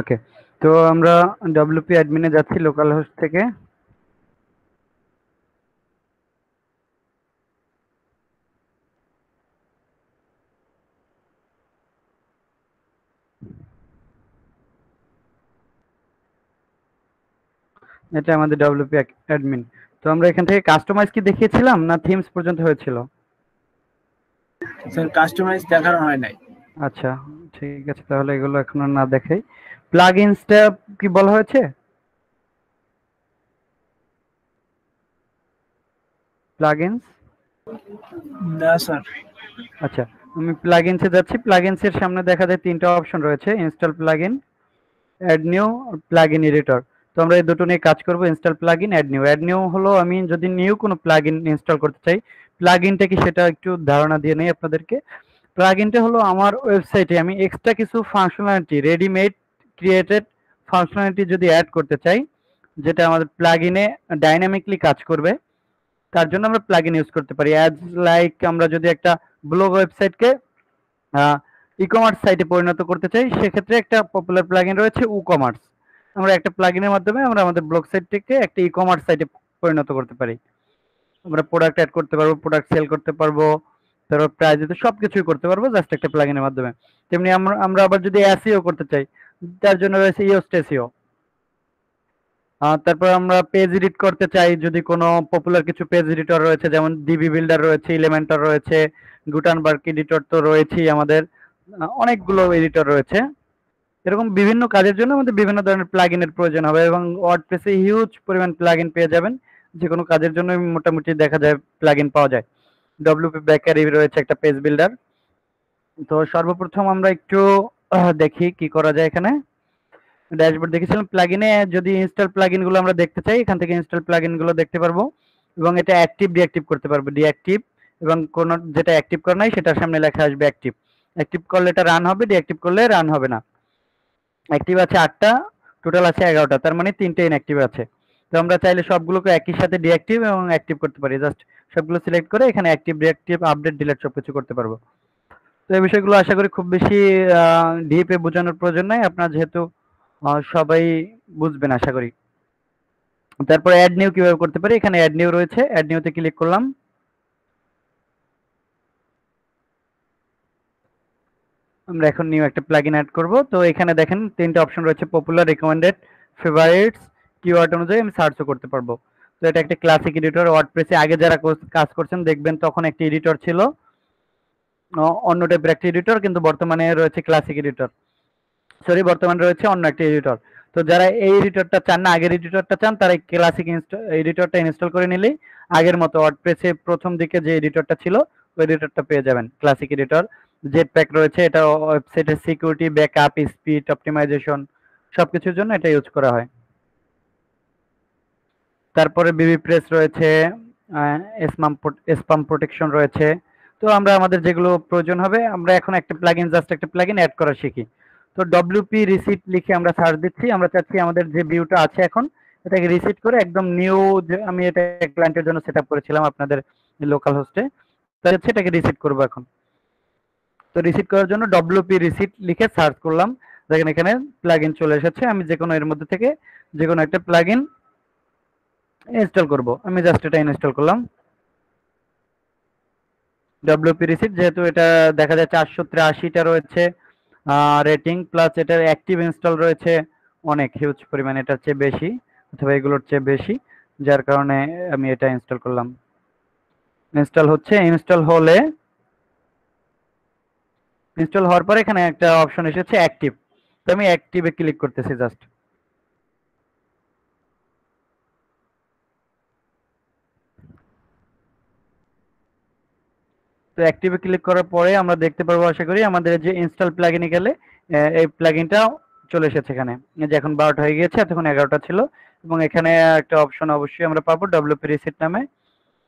ওকে তো আমরা ডব্লিউপি অ্যাডমিনে যাচ্ছি লোকাল হোস্ট থেকে এটা আমাদের ডাব্লিউপি অ্যাডমিন তো আমরা এখান থেকে কাস্টমাইজ কি দেখিয়েছিলাম না থিমস পর্যন্ত হয়েছিল স্যার কাস্টমাইজ দেখানো হয় নাই আচ্ছা ঠিক আছে তাহলে এগুলো এখন না দেখাই প্লাগইনসটা কি বলা হয়েছে প্লাগইনস না স্যার আচ্ছা আমি প্লাগইনসে যাচ্ছি প্লাগইনসের সামনে দেখা যায় তিনটা অপশন রয়েছে install plugin add new plugin editor তো আমরা এই দুটো নিয়ে কাজ করব install plugin add new add new হলো আমি যদি নিউ কোনো প্লাগইন ইনস্টল করতে চাই প্লাগইনটা কি সেটা একটু ধারণা দিয়ে নেই আপনাদেরকে প্লাগিনটা হলো আমার ওয়েবসাইটে আমি এক্সট্রা কিছু ফাংশনালিটি রেডিমেড ক্রিয়েটেড ফাংশনালিটি যদি অ্যাড করতে চাই যেটা আমাদের প্লাগিনে ডাইনামিকলি কাজ করবে তার জন্য আমরা প্লাগিন ইউজ করতে পারি অ্যাজ লাইক আমরা যদি একটা ব্লগ ওয়েবসাইটকে ই কমার্স সাইটে পরিণত করতে চাই সেক্ষেত্রে একটা পপুলার প্লাগিন রয়েছে উ কমার্স আমরা একটা প্লাগিনের মাধ্যমে আমরা আমাদের ব্লগ সাইটটিকে একটা ই কমার্স সাইটে পরিণত করতে পারি আমরা প্রোডাক্ট অ্যাড করতে পারবো প্রোডাক্ট সেল করতে পারবো তারপর প্রাইজ দিতে সব কিছুই করতে পারবো জাস্ট একটা প্লাগিনের মাধ্যমে তেমনি আমরা আমরা আবার যদি এসিও করতে চাই তার জন্য রয়েছে স্টেসিও তারপর আমরা পেজ এডিট করতে চাই যদি কোনো পপুলার কিছু পেজ এডিটর রয়েছে যেমন ডিবি বিল্ডার রয়েছে ইলেমেন্টার রয়েছে গুটানবার্গ এডিটর তো রয়েছেই আমাদের অনেকগুলো এডিটর রয়েছে এরকম বিভিন্ন কাজের জন্য আমাদের বিভিন্ন ধরনের প্লাগ ইনের প্রয়োজন হবে এবং ওয়ার্ডপ্রেসে হিউজ পরিমাণ প্লাগ ইন পেয়ে যাবেন যে কোনো কাজের জন্য মোটামুটি দেখা যায় প্লাগ ইন পাওয়া যায় ডব্লিউপি বেকারি রয়েছে একটা পেজ বিল্ডার তো সর্বপ্রথম আমরা একটু দেখি কি করা যায় এখানে ড্যাশবোর্ড দেখেছিলাম প্লাগিনে যদি ইনস্টল প্লাগিন গুলো আমরা দেখতে চাই এখান থেকে ইনস্টল প্লাগিন গুলো দেখতে পারবো এবং এটা অ্যাক্টিভ ডিঅ্যাক্টিভ করতে পারবো ডিঅ্যাক্টিভ এবং কোন যেটা অ্যাক্টিভ করা নাই সেটার সামনে লেখা আসবে অ্যাক্টিভ অ্যাক্টিভ করলে এটা রান হবে ডিঅ্যাক্টিভ করলে রান হবে না অ্যাক্টিভ আছে আটটা টোটাল আছে এগারোটা তার মানে তিনটে ইনঅ্যাক্টিভ আছে তো আমরা চাইলে সবগুলোকে একই সাথে ডিঅ্যাক্টিভ এবং অ্যাক্টিভ করতে পারি জাস্ট সবগুলো সিলেক্ট করে এখানে অ্যাক্টিভ ডিঅ্যাক্টিভ আপডেট ডিলেট সব কিছু করতে পারবো তো এই বিষয়গুলো আশা করি খুব বেশি ডিপে বোঝানোর প্রয়োজন নাই আপনারা যেহেতু সবাই বুঝবেন আশা করি তারপরে অ্যাড নিউ কিভাবে করতে পারি এখানে অ্যাড নিউ রয়েছে অ্যাড নিউতে ক্লিক করলাম আমরা এখন নিউ একটা প্লাগইন অ্যাড করব তো এখানে দেখেন তিনটা অপশন রয়েছে পপুলার রিকমেন্ডেড ফেভারিটস কিওয়ার্ড অনুযায়ী আমি সার্চও করতে পারবো তো এটা একটা ক্লাসিক এডিটর ওয়ার্ডপ্রেসে আগে যারা কাজ করছেন দেখবেন তখন একটি এডিটর ছিল অন্য টাইপের একটি এডিটর কিন্তু বর্তমানে রয়েছে ক্লাসিক এডিটর সরি বর্তমানে রয়েছে অন্য একটি এডিটর তো যারা এই এডিটরটা চান না আগের এডিটরটা চান তারা এই ক্লাসিক এডিটরটা ইনস্টল করে নিলেই আগের মতো ওয়ার্ডপ্রেসে প্রথম দিকে যে এডিটরটা ছিল ওই এডিটরটা পেয়ে যাবেন ক্লাসিক এডিটর জেট প্যাক রয়েছে এটা ওয়েবসাইটের সিকিউরিটি ব্যাকআপ স্পিড অপটিমাইজেশন সবকিছুর জন্য এটা ইউজ করা হয় তারপরে বিবি প্রেস রয়েছে এসমাম স্পাম প্রোটেকশন রয়েছে তো আমরা আমাদের যেগুলো প্রয়োজন হবে আমরা এখন একটা প্লাগইন জাস্ট একটা ইন অ্যাড করা শিখি তো ডব্লিউপি রিসিট লিখে আমরা সার্চ দিচ্ছি আমরা চাচ্ছি আমাদের যে ভিউটা আছে এখন এটাকে রিসিট করে একদম নিউ আমি এটা ক্লায়েন্টের জন্য সেট করেছিলাম আপনাদের লোকাল হোস্টে তাহলে এটাকে রিসিট করব এখন তো রিসিট করার জন্য ডব্লিউপি রিসিট লিখে সার্চ করলাম দেখেন এখানে প্লাগইন চলে এসেছে আমি যে কোনো এর মধ্যে থেকে যে কোনো একটা প্লাগইন ইনস্টল করব আমি জাস্ট এটা ইনস্টল করলাম ডব্লিউপি রিসিট যেহেতু এটা দেখা যায় চারশো তিরাশিটা রয়েছে রেটিং প্লাস এটার অ্যাক্টিভ ইনস্টল রয়েছে অনেক হিউজ পরিমাণ এটার চেয়ে বেশি অথবা এগুলোর চেয়ে বেশি যার কারণে আমি এটা ইনস্টল করলাম ইনস্টল হচ্ছে ইনস্টল হলে ইনস্টল হওয়ার পরে এখানে একটা অপশন এসেছে অ্যাক্টিভ তো আমি অ্যাক্টিভে ক্লিক করতেছি জাস্ট তো অ্যাক্টিভে ক্লিক করার পরে আমরা দেখতে পারবো আশা করি আমাদের যে ইনস্টল প্লাগিনে গেলে এই প্লাগিনটা চলে এসেছে এখানে যে এখন বারোটা হয়ে গিয়েছে এতক্ষণ এগারোটা ছিল এবং এখানে একটা অপশন অবশ্যই আমরা পাবো ডব্লিউপি রিসিট নামে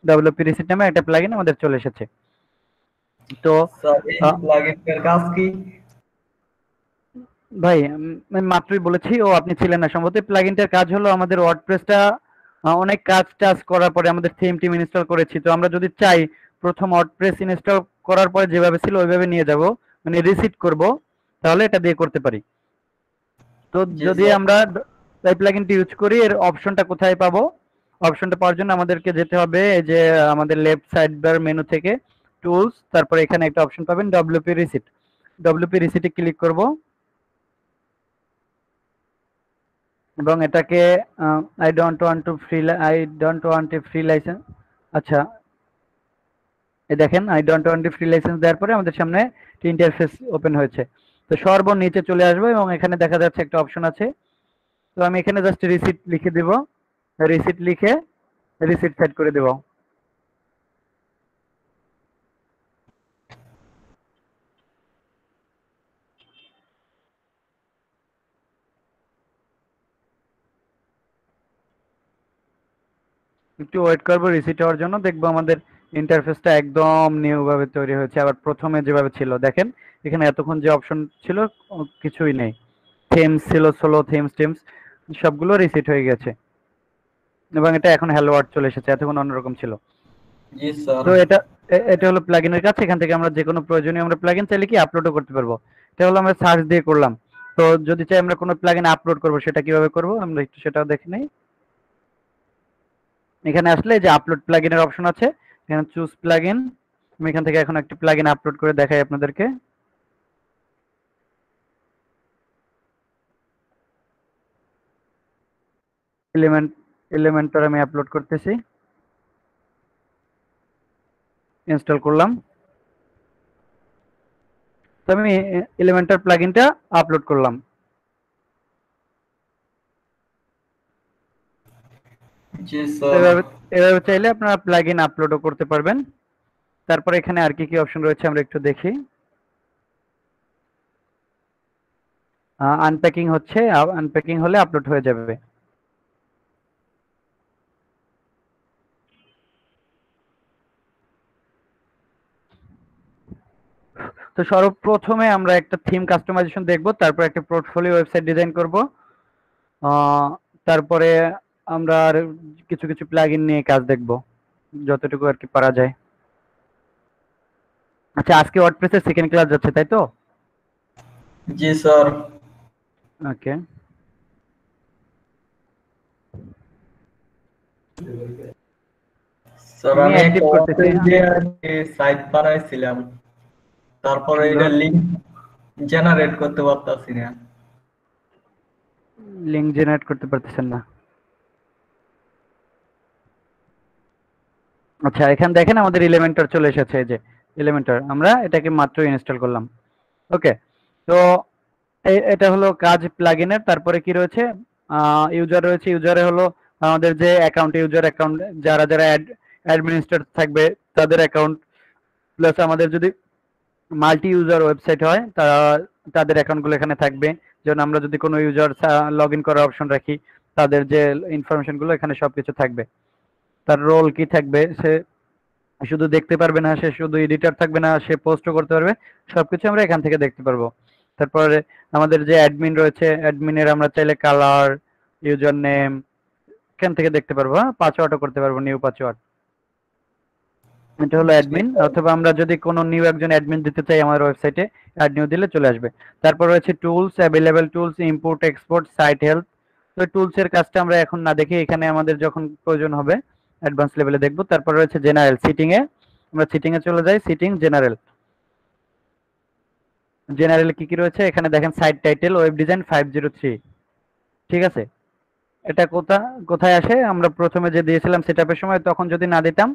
ডব্লিউপি রিসিট নামে একটা প্লাগিন আমাদের চলে এসেছে তো ভাই আমি মাত্রই বলেছি ও আপনি ছিলেন না সম্ভবত প্লাগইনটার কাজ হলো আমাদের ওয়ার্ডপ্রেসটা অনেক কাজ টাজ করার পরে আমাদের থিম টিম ইনস্টল করেছি তো আমরা যদি চাই প্রথম ওয়ার্ডপ্রেস ইনস্টল করার পরে যেভাবে ছিল ওইভাবে নিয়ে যাব মানে রিসিট করব তাহলে এটা দিয়ে করতে পারি তো যদি আমরা এই প্লাগইনটি ইউজ করি এর অপশনটা কোথায় পাবো অপশনটা পাওয়ার জন্য আমাদেরকে যেতে হবে এই যে আমাদের লেফট সাইড বার মেনু থেকে টুলস তারপর এখানে একটা অপশন পাবেন ডব্লিউপি রিসিট ডব্লিউপি রিসিটে ক্লিক করব এবং এটাকে I don't want to free I don't want a free license আচ্ছা এই দেখেন আইডন টোয়েন্টি ফ্রি লাইসেন্স দেওয়ার পরে আমাদের সামনে একটি ইন্টারফেস ওপেন হয়েছে তো সর্ব নিচে চলে আসবো এবং এখানে দেখা যাচ্ছে একটা অপশন আছে তো আমি এখানে জাস্ট রিসিট লিখে দেব রিসিট লিখে রিসিট সেট করে দেব একটু ওয়েট করবো রিসিট হওয়ার জন্য দেখবো আমাদের ইন্টারফেসটা একদম নিউ ভাবে তৈরি হয়েছে আবার প্রথমে যেভাবে ছিল দেখেন এখানে এতক্ষণ যে অপশন ছিল কিছুই নেই থেমস ছিল সোলো থেমস টেমস সবগুলো রিসিট হয়ে গেছে এবং এটা এখন হ্যালো ওয়ার্ড চলে এসেছে এতক্ষণ অন্যরকম ছিল তো এটা এটা হলো এর কাছে এখান থেকে আমরা যে কোনো প্রয়োজনীয় আমরা প্লাগইন চাইলে কি আপলোডও করতে পারবো এটা হলো আমরা সার্চ দিয়ে করলাম তো যদি চাই আমরা কোনো প্লাগইন আপলোড করব সেটা কিভাবে করব আমরা একটু সেটাও দেখে নেই এখানে আসলে যে আপলোড এর অপশন আছে এখানে চুজ প্লাগইন আমি এখান থেকে এখন একটি প্লাগইন আপলোড করে দেখাই আপনাদেরকে এলিমেন্ট এলিমেন্টর আমি আপলোড করতেছি ইনস্টল করলাম তো আমি এলিমেন্টার প্লাগইনটা আপলোড করলাম এভাবে চাইলে আপনারা প্লাগইন আপলোডও করতে পারবেন তারপর এখানে আর কি কি অপশন রয়েছে আমরা একটু দেখি আনপ্যাকিং হচ্ছে আনপ্যাকিং হলে আপলোড হয়ে যাবে তো সর্বপ্রথমে আমরা একটা থিম কাস্টমাইজেশন দেখব তারপর একটা পোর্টফোলিও ওয়েবসাইট ডিজাইন করব তারপরে আমরা আর কিছু কিছু প্লাগইন নিয়ে কাজ দেখব যতটুকু আর কি পারা যায় আচ্ছা আজকে ওয়ার্ডপ্রেসের সেকেন্ড ক্লাস যাচ্ছে তাই তো জি স্যার ওকে স্যার আমি অ্যাক্টিভ করতেছি যে সাইট বানাইছিলাম তারপরে এটা লিংক জেনারেট করতে পারতাছি না লিংক জেনারেট করতে পারতেছেন না আচ্ছা এখানে দেখেন আমাদের এলিমেন্টর চলে এসেছে এই যে এলিমেন্টর আমরা এটাকে মাত্র ইনস্টল করলাম ওকে তো এটা হলো কাজ প্লাগইনের তারপরে কি রয়েছে ইউজার রয়েছে ইউজারে হলো আমাদের যে অ্যাকাউন্ট ইউজার অ্যাকাউন্ট যারা যারা অ্যাডমিনিস্ট্রেটর থাকবে তাদের অ্যাকাউন্ট প্লাস আমাদের যদি মাল্টি ইউজার ওয়েবসাইট হয় তারা তাদের অ্যাকাউন্টগুলো এখানে থাকবে যেমন আমরা যদি কোনো ইউজার লগ ইন করার অপশন রাখি তাদের যে ইনফরমেশনগুলো এখানে সবকিছু থাকবে তার রোল কি থাকবে সে শুধু দেখতে পারবে না সে শুধু এডিটার থাকবে না সে পোস্টও করতে পারবে সবকিছু আমরা এখান থেকে দেখতে পারবো তারপরে আমাদের যে অ্যাডমিন রয়েছে অ্যাডমিনের আমরা চাইলে কালার ইউজার নেম এখান থেকে দেখতে পারবো হ্যাঁ পাসওয়ার্ডও করতে পারবো নিউ পাসওয়ার্ড এটা হলো অ্যাডমিন অথবা আমরা যদি কোনো নিউ একজন অ্যাডমিন দিতে চাই আমার ওয়েবসাইটে অ্যাড নিউ দিলে চলে আসবে তারপর রয়েছে tools available tools import export site health তো টুলসের কাজটা আমরা এখন না দেখি এখানে আমাদের যখন প্রয়োজন হবে অ্যাডভান্স লেভেলে দেখবো তারপর রয়েছে জেনারেল সিটিং এ আমরা সিটিং এ চলে যাই সিটিং জেনারেল জেনারেল কি কি রয়েছে এখানে দেখেন site title web design five zero three ঠিক আছে এটা কোথা কোথায় আসে আমরা প্রথমে যে দিয়েছিলাম সেটআপের সময় তখন যদি না দিতাম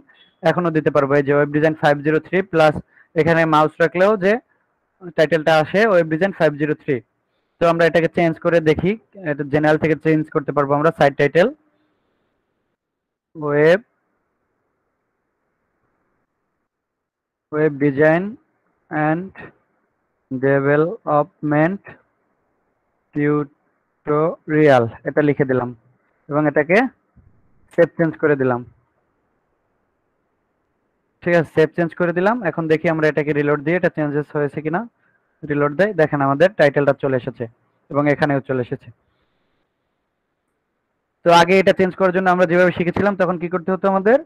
এখনো দিতে পারবো এই যে web design five zero three plus এখানে মাউস রাখলেও যে টাইটেলটা আসে web design five zero three তো আমরা এটাকে চেঞ্জ করে দেখি এটা জেনারেল থেকে চেঞ্জ করতে পারবো আমরা site title web web design and development tutorial এটা লিখে দিলাম এবং এটাকে সেভ চেঞ্জ করে দিলাম ঠিক আছে সেভ চেঞ্জ করে দিলাম এখন দেখি আমরা এটাকে রিলোড দিয়ে এটা চেঞ্জেস হয়েছে কিনা রিলোড দেয় দেখেন আমাদের টাইটেলটা চলে এসেছে এবং এখানেও চলে এসেছে তো আগে এটা চেঞ্জ করার জন্য আমরা যেভাবে শিখেছিলাম তখন কি করতে হতো আমাদের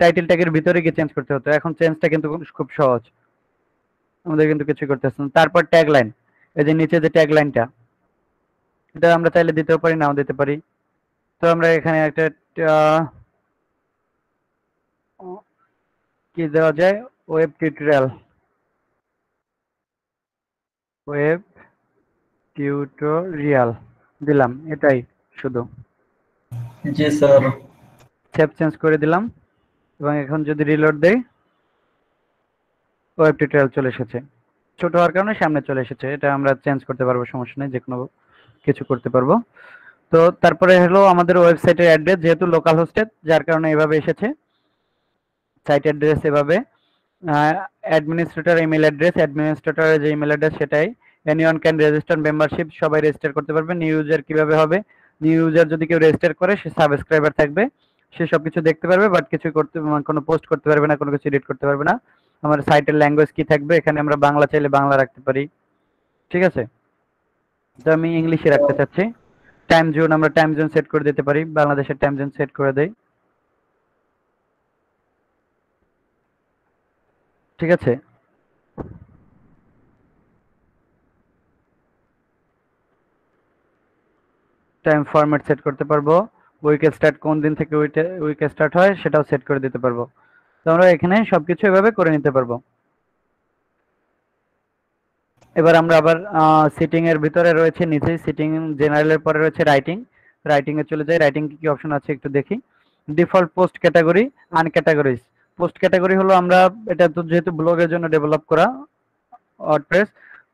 টাইটেল ট্যাগের ভিতরে গিয়ে চেঞ্জ করতে হতো এখন চেঞ্জটা কিন্তু খুব সহজ আমাদের কিন্তু কিছু করতে হচ্ছে তারপর ট্যাগ লাইন এই যে নিচে যে ট্যাগ লাইনটা এটা আমরা চাইলে দিতেও পারি নাও দিতে পারি তো আমরা এখানে একটা কি দেওয়া যায় ওয়েব টিউটোরিয়াল ওয়েব টিউটোরিয়াল দিলাম এটাই শুধু জি স্যার সেভ চেঞ্জ করে দিলাম এবং এখন যদি রিলোড দেই ওয়েব টিউটোরিয়াল চলে এসেছে ছোট হওয়ার কারণে সামনে চলে এসেছে এটা আমরা চেঞ্জ করতে পারবো সমস্যা নেই যে কোনো কিছু করতে পারবো তো তারপরে হলো আমাদের ওয়েবসাইটের অ্যাড্রেস যেহেতু লোকাল হোস্টেড যার কারণে এভাবে এসেছে সাইট অ্যাড্রেস এভাবে অ্যাডমিনিস্ট্রেটর ইমেল অ্যাড্রেস অ্যাডমিনিস্ট্রেটরের যে ইমেল অ্যাড্রেস সেটাই এনিওয়ান ক্যান রেজিস্টার মেম্বারশিপ সবাই রেজিস্টার করতে পারবে নিউ ইউজার কিভাবে হবে ইউজার যদি কেউ রেজিস্টার করে সে সাবস্ক্রাইবার থাকবে সে সব কিছু দেখতে পারবে বাট কিছু করতে কোনো পোস্ট করতে পারবে না কোনো কিছু এডিট করতে পারবে না আমার সাইটের ল্যাঙ্গুয়েজ কি থাকবে এখানে আমরা বাংলা চাইলে বাংলা রাখতে পারি ঠিক আছে তো আমি ইংলিশে রাখতে চাচ্ছি টাইম জোন আমরা টাইম জোন সেট করে দিতে পারি বাংলাদেশের টাইম জোন সেট করে দেই ঠিক আছে টাইম ফরম্যাট সেট করতে পারবো উইকে স্টার্ট কোন দিন থেকে উইক স্টার্ট হয় সেটাও সেট করে দিতে পারবো তো আমরা এখানে সবকিছু এভাবে করে নিতে পারবো এবার আমরা আবার সিটিং এর ভিতরে রয়েছে নিচে সিটিং জেনারেলের পরে রয়েছে রাইটিং রাইটিং এ চলে যাই রাইটিং কি কি অপশন আছে একটু দেখি default post category uncategorized post category হলো আমরা এটা তো যেহেতু ব্লগের জন্য ডেভেলপ করা ওয়ার্ডপ্রেস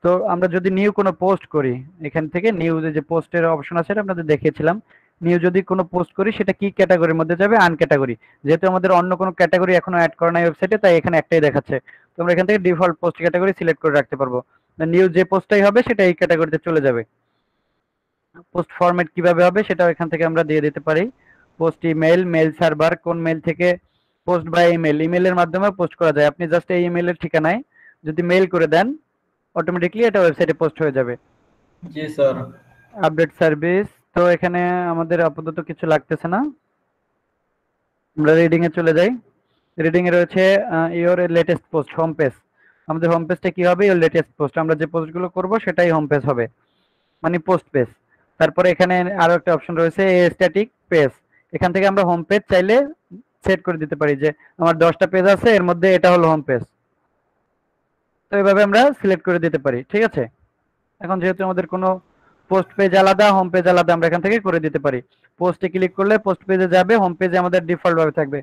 তো আমরা যদি নিউ কোনো পোস্ট করি এখান থেকে নিউ যে পোস্টের অপশন আছে এটা আপনাদের দেখিয়েছিলাম নিউ যদি কোনো পোস্ট করি সেটা কি ক্যাটাগরির মধ্যে যাবে আন ক্যাটাগরি যেহেতু আমাদের অন্য কোনো ক্যাটাগরি এখনো অ্যাড করা নাই ওয়েবসাইটে তাই এখানে একটাই দেখাচ্ছে তো আমরা এখান থেকে ডিফল্ট পোস্ট ক্যাটাগরি সিলেক্ট করে রাখতে পারবো নিউ যে পোস্টটাই হবে সেটা এই ক্যাটাগরিতে চলে যাবে পোস্ট ফরম্যাট কিভাবে হবে সেটাও এখান থেকে আমরা দিয়ে দিতে পারি পোস্ট ইমেল মেল সার্ভার কোন মেল থেকে পোস্ট বা ইমেল ইমেলের মাধ্যমে পোস্ট করা যায় আপনি জাস্ট এই ইমেলের ঠিকানায় যদি মেল করে দেন অটোমেটিকলি এটা ওয়েবসাইটে পোস্ট হয়ে যাবে জি স্যার আপডেট সার্ভিস তো এখানে আমাদের আপাতত কিছু লাগতেছে না আমরা রিডিং এ চলে যাই রিডিং এ রয়েছে your latest post home page আমাদের হোম পেজটা কি হবে ইওর লেটেস্ট পোস্ট আমরা যে পোস্টগুলো করব সেটাই হোম পেজ হবে মানে পোস্ট পেজ তারপরে এখানে আরো একটা অপশন রয়েছে স্ট্যাটিক পেজ এখান থেকে আমরা হোম পেজ চাইলে সেট করে দিতে পারি যে আমার দশটা পেজ আছে এর মধ্যে এটা হলো হোম পেজ তো এইভাবে আমরা সিলেক্ট করে দিতে পারি ঠিক আছে এখন যেহেতু আমাদের কোনো পোস্ট পেজ আলাদা হোম পেজ আলাদা আমরা এখান থেকে করে দিতে পারি পোস্টে ক্লিক করলে পোস্ট পেজে যাবে হোম পেজে আমাদের ডিফল্ট ভাবে থাকবে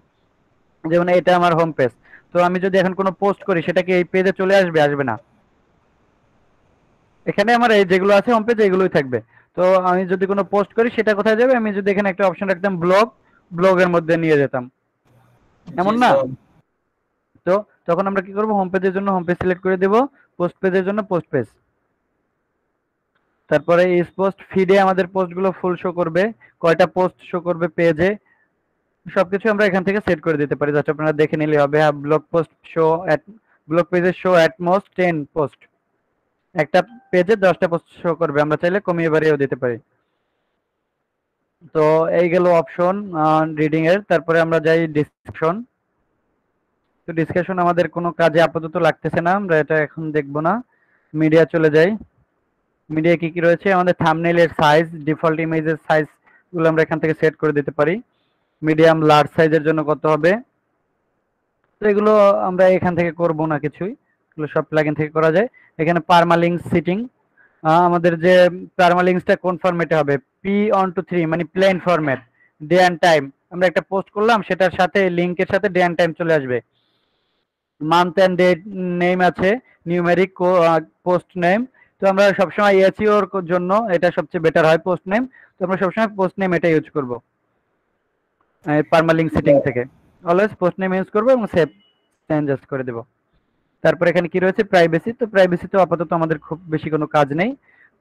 যেমন এটা আমার হোম পেজ তো আমি যদি এখন কোনো পোস্ট করি সেটা কি এই পেজে চলে আসবে আসবে না এখানে আমার এই যেগুলো আছে হোম পেজ এগুলোই থাকবে তো আমি যদি কোনো পোস্ট করি সেটা কোথায় যাবে আমি যদি এখানে একটা অপশন রাখতাম ব্লগ ব্লগের মধ্যে নিয়ে যেতাম এমন না তো তখন আমরা কি করব হোম পেজের জন্য হোম পেজ সিলেক্ট করে দেব পোস্ট পেজের জন্য পোস্ট পেজ তারপরে এই পোস্ট ফিডে আমাদের পোস্টগুলো ফুল শো করবে কয়টা পোস্ট শো করবে পেজে সবকিছু আমরা এখান থেকে সেট করে দিতে পারি যাতে আপনারা দেখে নিলে হবে হ্যাঁ blog post show at blog পেজে show at most ten post একটা পেজে দশটা পোস্ট শো করবে আমরা চাইলে কমিয়ে বাড়িয়েও দিতে পারি তো এই গেল অপশন রিডিং এর তারপরে আমরা যাই ডিসক্রিপশন তো ডিসকাশন আমাদের কোনো কাজে আপাতত লাগতেছে না আমরা এটা এখন দেখব না মিডিয়া চলে যাই মিডিয়া কি কি রয়েছে আমাদের থামনেলের সাইজ ডিফল্ট ইমেজের সাইজ গুলো আমরা এখান থেকে সেট করে দিতে পারি মিডিয়াম লার্জ সাইজের জন্য কত হবে তো এগুলো আমরা এখান থেকে করব না কিছুই এগুলো সব প্লাগিন থেকে করা যায় এখানে পারমালিংস সিটিং আমাদের যে পারমালিংসটা কোন ফরম্যাটে হবে পি অন টু থ্রি মানে plain format day and time আমরা একটা পোস্ট করলাম সেটার সাথে লিঙ্কের সাথে ডে অ্যান্ড টাইম চলে আসবে মান্থ অ্যান্ড ডেট নেম আছে নিউমেরিক পোস্ট নেম তো আমরা সবসময় এসিওর জন্য এটা সবচেয়ে বেটার হয় পোস্ট নেম তো আমরা সবসময় পোস্ট নেম এটা ইউজ করব পারমালিং সেটিং থেকে অলওয়েজ পোস্ট নেম ইউজ করব এবং সেভ চেঞ্জেস করে দেব তারপর এখানে কি রয়েছে প্রাইভেসি তো প্রাইভেসি তো আপাতত আমাদের খুব বেশি কোনো কাজ নেই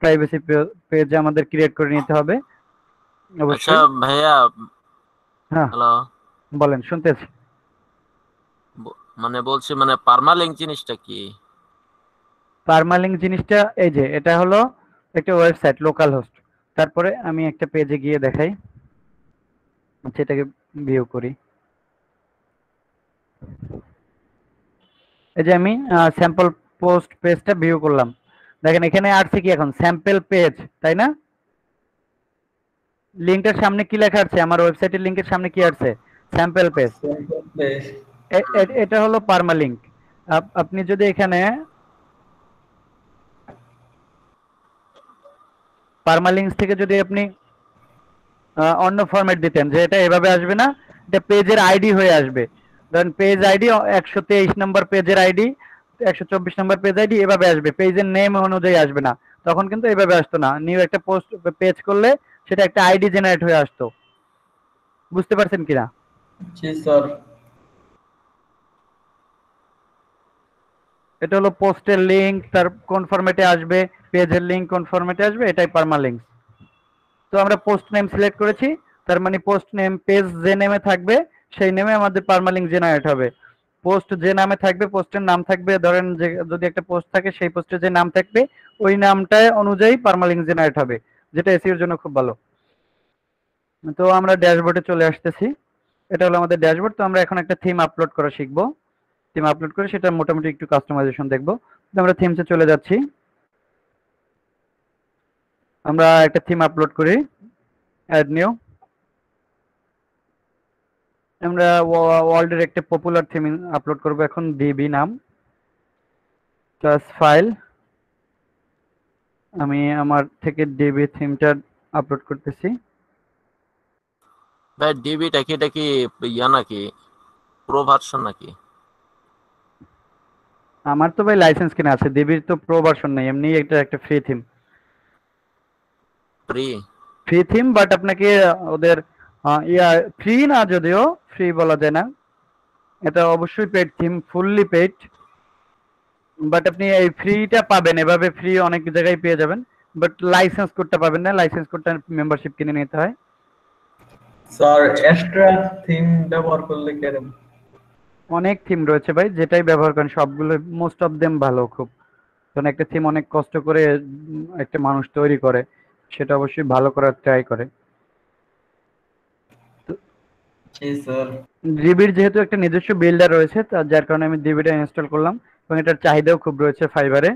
প্রাইভেসি পেজ আমাদের ক্রিয়েট করে নিতে হবে আচ্ছা ভাইয়া হ্যাঁ বলেন শুনতেছি মানে বলছি মানে পার্মালিং জিনিসটা কি পার্মালিং জিনিসটা এই যে এটা হলো একটা ওয়েবসাইট লোকাল হোস্ট তারপরে আমি একটা পেজে গিয়ে দেখাই আচ্ছা এটাকে ভিউ করি এই যে আমি স্যাম্পল পোস্ট পেজটা ভিউ করলাম দেখেন এখানে আসছে কি এখন স্যাম্পল পেজ তাই না লিঙ্কটার সামনে কি লেখা আছে আমার ওয়েবসাইটের লিঙ্কের সামনে কি আছে স্যাম্পল পেজ এটা হলো পারমালিঙ্ক আপনি যদি এখানে পারমালিঙ্ক থেকে যদি আপনি অন্য ফরম্যাট দিতেন যে এটা এভাবে আসবে না এটা পেজের আইডি হয়ে আসবে ধরেন পেজ আইডি একশো তেইশ নম্বর পেজের আইডি একশো চব্বিশ নম্বর পেজ আইডি এভাবে আসবে পেজের নেম অনুযায়ী আসবে না তখন কিন্তু এভাবে আসতো না নিউ একটা পোস্ট পেজ করলে সেটা একটা আইডি জেনারেট হয়ে আসতো বুঝতে পারছেন কিনা জি স্যার এটা হলো পোস্টের লিঙ্ক তার কোন আসবে পেজের লিঙ্ক কোন আসবে এটাই পারমালিঙ্ক তো আমরা পোস্ট নেম সিলেক্ট করেছি তার মানে পোস্ট নেম পেজ যে নেমে থাকবে সেই নেমে আমাদের পারমালিঙ্ক জেনারেট হবে পোস্ট যে নামে থাকবে পোস্টের নাম থাকবে ধরেন যে যদি একটা পোস্ট থাকে সেই পোস্টের যে নাম থাকবে ওই নামটা অনুযায়ী পারমালিঙ্ক জেনারেট হবে যেটা এসির জন্য খুব ভালো তো আমরা ড্যাশবোর্ডে চলে আসতেছি এটা হলো আমাদের ড্যাশবোর্ড তো আমরা এখন একটা থিম আপলোড করা শিখবো থিম আপলোড করে সেটা মোটামুটি একটু কাস্টমাইজেশন দেখবো আমরা থিমসে চলে যাচ্ছি আমরা একটা থিম আপলোড করি অ্যাড নিউ আমরা ওয়ার্ল্ডের একটা পপুলার থিম আপলোড করব এখন ডিবি নাম প্লাস ফাইল আমি আমার থেকে ডিবি থিমটা আপলোড করতেছি ভাই ডিবিটা কি এটা কি ইয়া নাকি প্রো ভার্সন নাকি আমার তো ভাই লাইসেন্স কিনা আছে দেবীর তো প্রো ভার্সন নাই এমনি একটা একটা free theme free free theme but আপনাকে ওদের ইয়া ফ্রি না যদিও ফ্রি বলা যায় না এটা অবশ্যই paid theme fully paid but আপনি এই ফ্রিটা পাবেন এভাবে ফ্রি অনেক জায়গায় পেয়ে যাবেন বাট লাইসেন্স কোডটা পাবেন না লাইসেন্স কোডটা মেম্বারশিপ কিনে নিতে হয় স্যার এক্সট্রা থিম ব্যবহার করলে কেমন অনেক থিম রয়েছে ভাই যেটাই ব্যবহার করেন সবগুলো মোস্ট অফ দেম ভালো খুব কারণ একটা থিম অনেক কষ্ট করে একটা মানুষ তৈরি করে সেটা অবশ্যই ভালো করার ট্রাই করে ডিবির যেহেতু একটা নিজস্ব বিল্ডার রয়েছে যার কারণে আমি ডিবিটা ইনস্টল করলাম এবং এটার চাহিদাও খুব রয়েছে ফাইবারে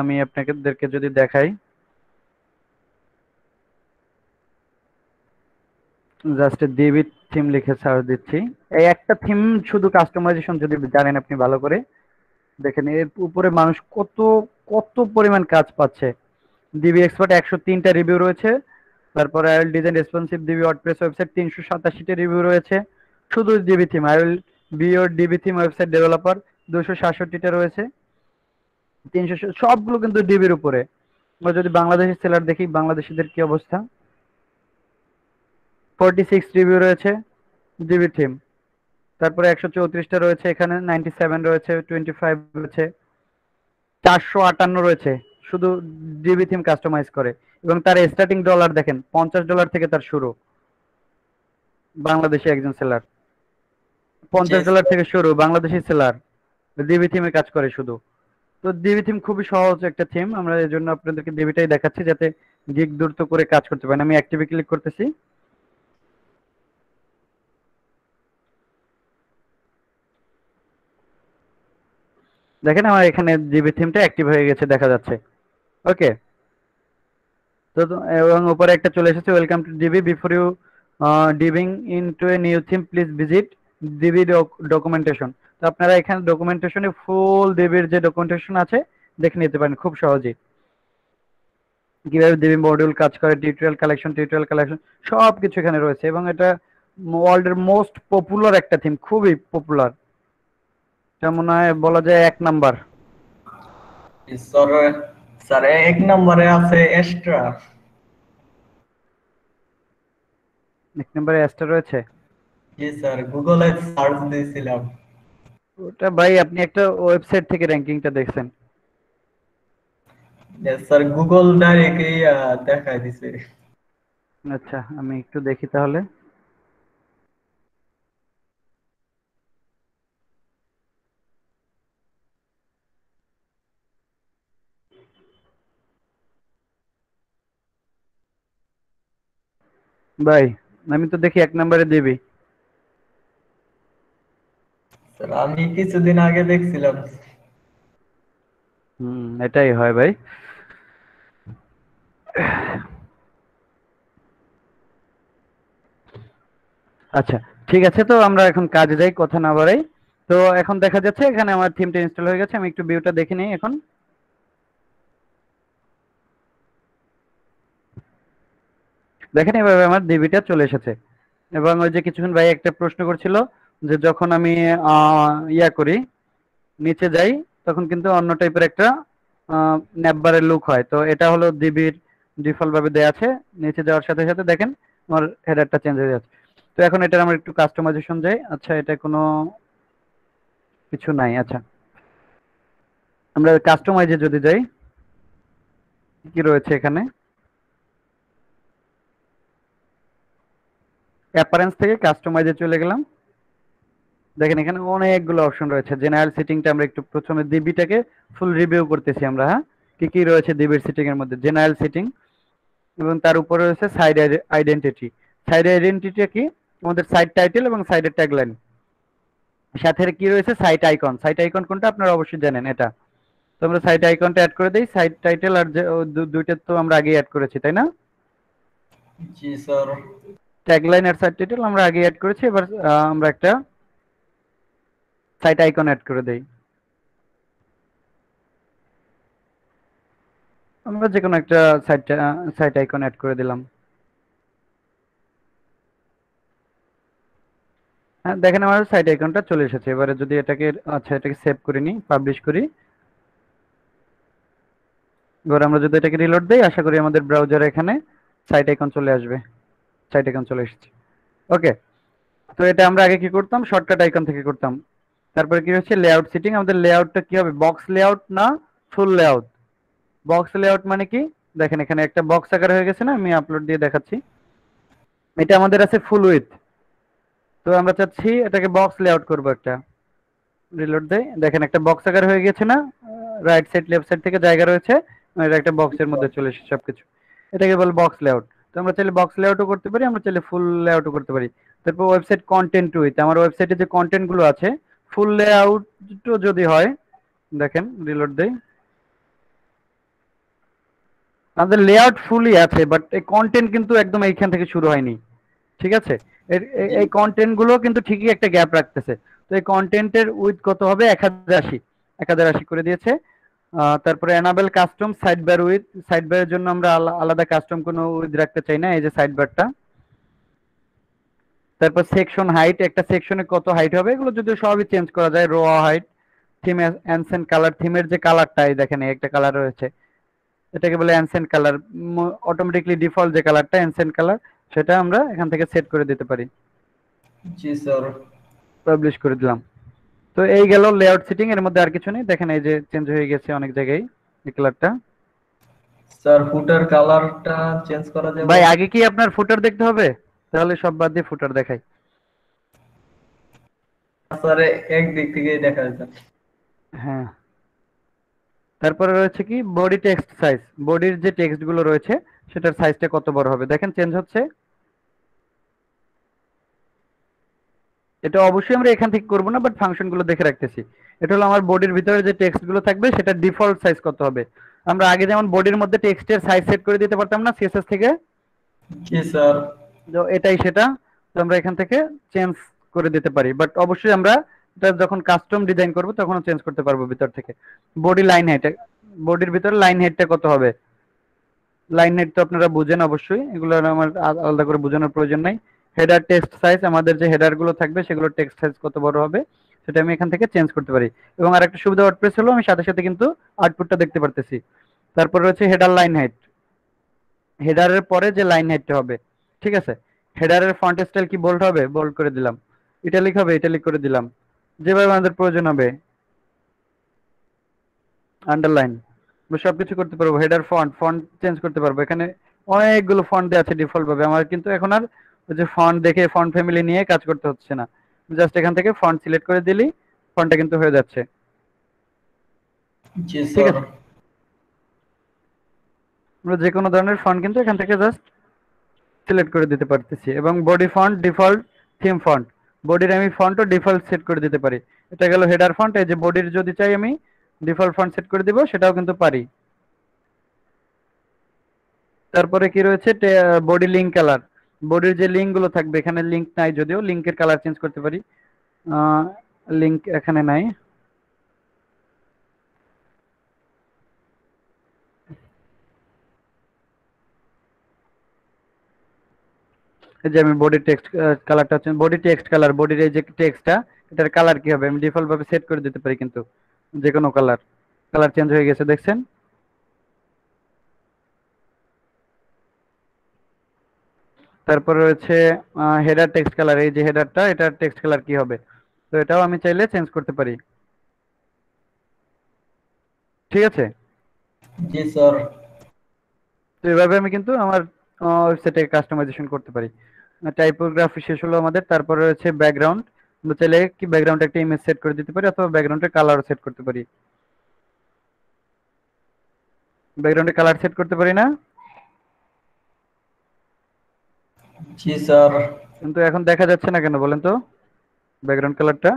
আমি আপনাদেরকে যদি দেখাই জাস্ট ডেভিড থিম লিখে সার্চ দিচ্ছি এই একটা থিম শুধু কাস্টমাইজেশন যদি জানেন আপনি ভালো করে দেখেন এর উপরে মানুষ কত কত পরিমাণ কাজ পাচ্ছে ডিবি এক্সপার্ট একশো তিনটা রিভিউ রয়েছে তারপরে আইল design responsive DB WordPress website তিনশো সাতাশিটা রিভিউ রয়েছে শুধু ডিবি থিম আইল বিওর ডিবি থিম ওয়েবসাইট ডেভেলপার দুশো সাতষট্টিটা রয়েছে তিনশো সবগুলো কিন্তু ডিবির উপরে আমরা যদি বাংলাদেশের সেলার দেখি বাংলাদেশিদের কি অবস্থা ফোরটি সিক্স জিবি রয়েছে জিবি থিম তারপরে একশো চৌত্রিশটা রয়েছে এখানে নাইনটি সেভেন রয়েছে টোয়েন্টি ফাইভ রয়েছে চারশো আটান্ন রয়েছে শুধু জিবি থিম কাস্টমাইজ করে এবং তার স্টার্টিং ডলার দেখেন পঞ্চাশ ডলার থেকে তার শুরু বাংলাদেশি একজন সেলার পঞ্চাশ ডলার থেকে শুরু বাংলাদেশি সেলার ডিবি থিমে কাজ করে শুধু তো ডিবি থিম খুবই সহজ একটা থিম আমরা এই জন্য আপনাদেরকে ডিবিটাই দেখাচ্ছি যাতে গিগ দ্রুত করে কাজ করতে পারেন আমি অ্যাক্টিভে ক্লিক করতেছি দেখেন আমার এখানে জিবি থিমটা অ্যাক্টিভ হয়ে গেছে দেখা যাচ্ছে ওকে তো এবং উপরে একটা চলে এসেছে welcome to DB before you ডিবিং into a new theme please visit DB documentation তো আপনারা এখানে ডকুমেন্টেশনে ফুল ডিবির যে ডকুমেন্টেশন আছে দেখে নিতে পারেন খুব সহজেই কিভাবে ডিবি মডিউল কাজ করে টিউটোরিয়াল কালেকশন টিউটোরিয়াল কালেকশন সব কিছু এখানে রয়েছে এবং এটা ওয়ার্ল্ডের মোস্ট পপুলার একটা থিম খুবই পপুলার এটা মনে হয় বলা যায় এক নাম্বার স্যার এক নম্বরে আছে এক্সট্রা এক নম্বরে এক্সট্রা রয়েছে জি স্যার গুগলে সার্চ দিয়েছিলাম ওটা ভাই আপনি একটা ওয়েবসাইট থেকে র‍্যাঙ্কিংটা দেখছেন স্যার গুগল ডাইরেক্টই দেখায় দিছে আচ্ছা আমি একটু দেখি তাহলে ভাই আমি তো দেখি এক নম্বরে দেবে আমি কিছুদিন আগে দেখছিলাম হুম এটাই হয় ভাই আচ্ছা ঠিক আছে তো আমরা এখন কাজে যাই কথা না বাড়াই তো এখন দেখা যাচ্ছে এখানে আমার থিমটা ইনস্টল হয়ে গেছে আমি একটু ভিউটা দেখে নিই এখন দেখেন এভাবে আমার ডিবিটা চলে এসেছে এবং ওই যে কিছুক্ষণ ভাই একটা প্রশ্ন করছিল যে যখন আমি ইয়া করি নিচে যাই তখন কিন্তু অন্য টাইপের একটা ন্যাববারের লুক হয় তো এটা হলো ডিবির ডিফল্ট ভাবে দেওয়া আছে নিচে যাওয়ার সাথে সাথে দেখেন আমার হেডারটা চেঞ্জ হয়ে যাচ্ছে তো এখন এটার আমার একটু কাস্টমাইজেশন যাই আচ্ছা এটা কোনো কিছু নাই আচ্ছা আমরা কাস্টমাইজে যদি যাই কি রয়েছে এখানে অ্যাপারেন্স থেকে কাস্টমাইজে চলে গেলাম দেখেন এখানে অনেকগুলো অপশন রয়েছে জেনারেল সিটিংটা আমরা একটু প্রথমে দিবিটাকে ফুল রিভিউ করতেছি আমরা হ্যাঁ কি কি রয়েছে দিবির সিটিং এর মধ্যে জেনারেল সিটিং এবং তার উপরে রয়েছে সাইড আইডেন্টিটি সাইড আইডেন্টিটি কি আমাদের সাইড টাইটেল এবং সাইডের ট্যাগলাইন সাথে কি রয়েছে সাইট আইকন সাইট আইকন কোনটা আপনারা অবশ্যই জানেন এটা তো আমরা সাইট আইকনটা অ্যাড করে দেই সাইট টাইটেল আর দুইটা তো আমরা আগে অ্যাড করেছি তাই না জি স্যার ট্যাগলাইন আর সাইট টাইটেল আমরা আগে অ্যাড করেছি এবার আমরা একটা সাইট আইকন অ্যাড করে দেই আমরা যে কোনো একটা সাইট সাইট আইকন অ্যাড করে দিলাম হ্যাঁ দেখেন আমার সাইট আইকনটা চলে এসেছে এবারে যদি এটাকে আচ্ছা এটাকে সেভ করে নিই পাবলিশ করি এবার আমরা যদি এটাকে রিলোড দেই আশা করি আমাদের ব্রাউজার এখানে সাইট আইকন চলে আসবে সাইট আইকন চলে এসেছে ওকে তো এটা আমরা আগে কি করতাম শর্টকাট আইকন থেকে করতাম তারপরে কি হচ্ছে লেআউট সেটিং আমাদের লেআউটটা কি হবে বক্স লেআউট না ফুল লেআউট বক্স লেআউট মানে কি দেখেন এখানে একটা বক্স আকার হয়ে গেছে না আমি আপলোড দিয়ে দেখাচ্ছি এটা আমাদের আছে ফুল উইথ তো আমরা চাচ্ছি এটাকে বক্স লেআউট করব একটা রিলোড দেই দেখেন একটা বক্স আকার হয়ে গেছে না রাইট সাইড লেফট সাইড থেকে জায়গা রয়েছে এটা একটা বক্সের মধ্যে চলে এসেছে সবকিছু এটাকে বলে বক্স লেআউট তো আমরা চাইলে বক্স লেআউটও করতে পারি আমরা চাইলে ফুল লেআউটও করতে পারি তারপর ওয়েবসাইট কন্টেন্ট উইথ আমার ওয়েবসাইটে যে কন্টেন্টগুলো আছে ফুল লেআউটও যদি হয় দেখেন রিলোড দেই আমাদের লেআউট ফুলই আছে বাট এই কন্টেন্ট কিন্তু একদম এইখান থেকে শুরু হয়নি ঠিক আছে এই কন্টেন্ট গুলো কিন্তু ঠিকই একটা গ্যাপ রাখতেছে তো এই কন্টেন্টের উইথ কত হবে এক হাজার আশি এক হাজার আশি করে দিয়েছে তারপরে enable custom side bar with side বারের জন্য আমরা আলাদা কাস্টম কোনো উইথ রাখতে চাই না এই যে সাইড বারটা তারপর সেকশন হাইট একটা সেকশনে কত হাইট হবে এগুলো যদি সবই চেঞ্জ করা যায় row height theme accent colour থিমের যে কালারটা এই দেখেন একটা কালার রয়েছে এটাকে বলে অ্যানসেন্ট কালার অটোমেটিকলি ডিফল্ট যে কালারটা অ্যানসেন্ট কালার সেটা আমরা এখান থেকে সেট করে দিতে পারি জি স্যার পাবলিশ করে দিলাম তো এই গেল লেআউট সেটিং এর মধ্যে আর কিছু নেই দেখেন এই যে চেঞ্জ হয়ে গেছে অনেক জায়গায় এই কালারটা স্যার ফুটার কালারটা চেঞ্জ করা যাবে ভাই আগে কি আপনার ফুটার দেখতে হবে তাহলে সব বাদ দিয়ে ফুটার দেখাই স্যার এক দিক থেকেই দেখা যায় হ্যাঁ তারপরে রয়েছে কি বডি টেক্সট সাইজ বডির যে টেক্সট গুলো রয়েছে সেটার সাইজটা কত বড় হবে দেখেন চেঞ্জ হচ্ছে এটা অবশ্যই আমরা এখান থেকে করব না বাট ফাংশনগুলো দেখে রাখতেছি এটা হলো আমার বডির ভিতরে যে টেক্সটগুলো থাকবে সেটা ডিফল্ট সাইজ কত হবে আমরা আগে যেমন বডির মধ্যে টেক্সটের সাইজ সেট করে দিতে পারতাম না সিএসএস থেকে জি স্যার তো এটাই সেটা তো আমরা এখান থেকে চেঞ্জ করে দিতে পারি বাট অবশ্যই আমরা এটা যখন কাস্টম ডিজাইন করব তখন চেঞ্জ করতে পারবো ভিতর থেকে বডি লাইন হাইট বডির ভিতরে লাইন হাইটটা কত হবে লাইন হাইট তো আপনারা বুঝেন অবশ্যই এগুলো আমার আলাদা করে বোঝানোর প্রয়োজন নাই হেডার টেক্সট সাইজ আমাদের যে হেডারগুলো থাকবে সেগুলো টেক্সট সাইজ কত বড় হবে সেটা আমি এখান থেকে চেঞ্জ করতে পারি এবং আর একটা সুবিধা ওয়ার্ডপ্রেস হলো আমি সাথে সাথে কিন্তু আউটপুটটা দেখতে পারতেছি তারপর হচ্ছে হেডার লাইন হাইট হেডারের পরে যে লাইন হাইটটা হবে ঠিক আছে হেডারের ফন্ট স্টাইল কি বোল্ড হবে বোল্ড করে দিলাম ইটালিক হবে ইটালিক করে দিলাম যেভাবে আমাদের প্রয়োজন হবে আন্ডারলাইন সবকিছু করতে পারবো হেডার ফন্ট ফন্ট চেঞ্জ করতে পারবো এখানে অনেকগুলো ফন্ট দেওয়া আছে ডিফল্ট ভাবে আমার কিন্তু এখন আর যে ফন্ট দেখে ফন্ট ফ্যামিলি নিয়ে কাজ করতে হচ্ছে না জাস্ট এখান থেকে ফন্ট সিলেক্ট করে দিলি ফন্টটা কিন্তু হয়ে যাচ্ছে আমরা যে কোনো ধরনের ফন্ট কিন্তু এখান থেকে জাস্ট সিলেক্ট করে দিতে পারতেছি এবং body font default theme font বডির আমি ফন্টও ডিফল্ট সেট করে দিতে পারি এটা গেল হেডার ফন্ট এই যে বডির যদি চাই আমি ডিফল্ট ফন্ট সেট করে দিব সেটাও কিন্তু পারি তারপরে কি রয়েছে বডি লিঙ্ক কালার বোর্ডের যে লিঙ্ক গুলো থাকবে এখানে লিঙ্ক নাই যদিও লিঙ্কের কালার চেঞ্জ করতে পারি লিঙ্ক এখানে নাই যে আমি বডি টেক্সট কালারটা হচ্ছে বডি টেক্সট কালার বডির এই যে টেক্সটটা এটার কালার কি হবে আমি ডিফল্ট ভাবে সেট করে দিতে পারি কিন্তু যে কোনো কালার কালার চেঞ্জ হয়ে গেছে দেখছেন তারপর রয়েছে হেডার টেক্সট কালার এই যে হেডারটা এটার টেক্সট কালার কি হবে তো এটাও আমি চাইলে চেঞ্জ করতে পারি ঠিক আছে জি স্যার তো এভাবে আমি কিন্তু আমার ওয়েবসাইটে কাস্টমাইজেশন করতে পারি টাইপোগ্রাফি শেষ হলো আমাদের তারপরে রয়েছে ব্যাকগ্রাউন্ড আমরা চাইলে কি ব্যাকগ্রাউন্ডে একটা ইমেজ সেট করে দিতে পারি অথবা ব্যাকগ্রাউন্ডে কালার সেট করতে পারি ব্যাকগ্রাউন্ডে কালার সেট করতে পারি না জি স্যার কিন্তু এখন দেখা যাচ্ছে না কেন বলেন তো ব্যাকগ্রাউন্ড কালারটা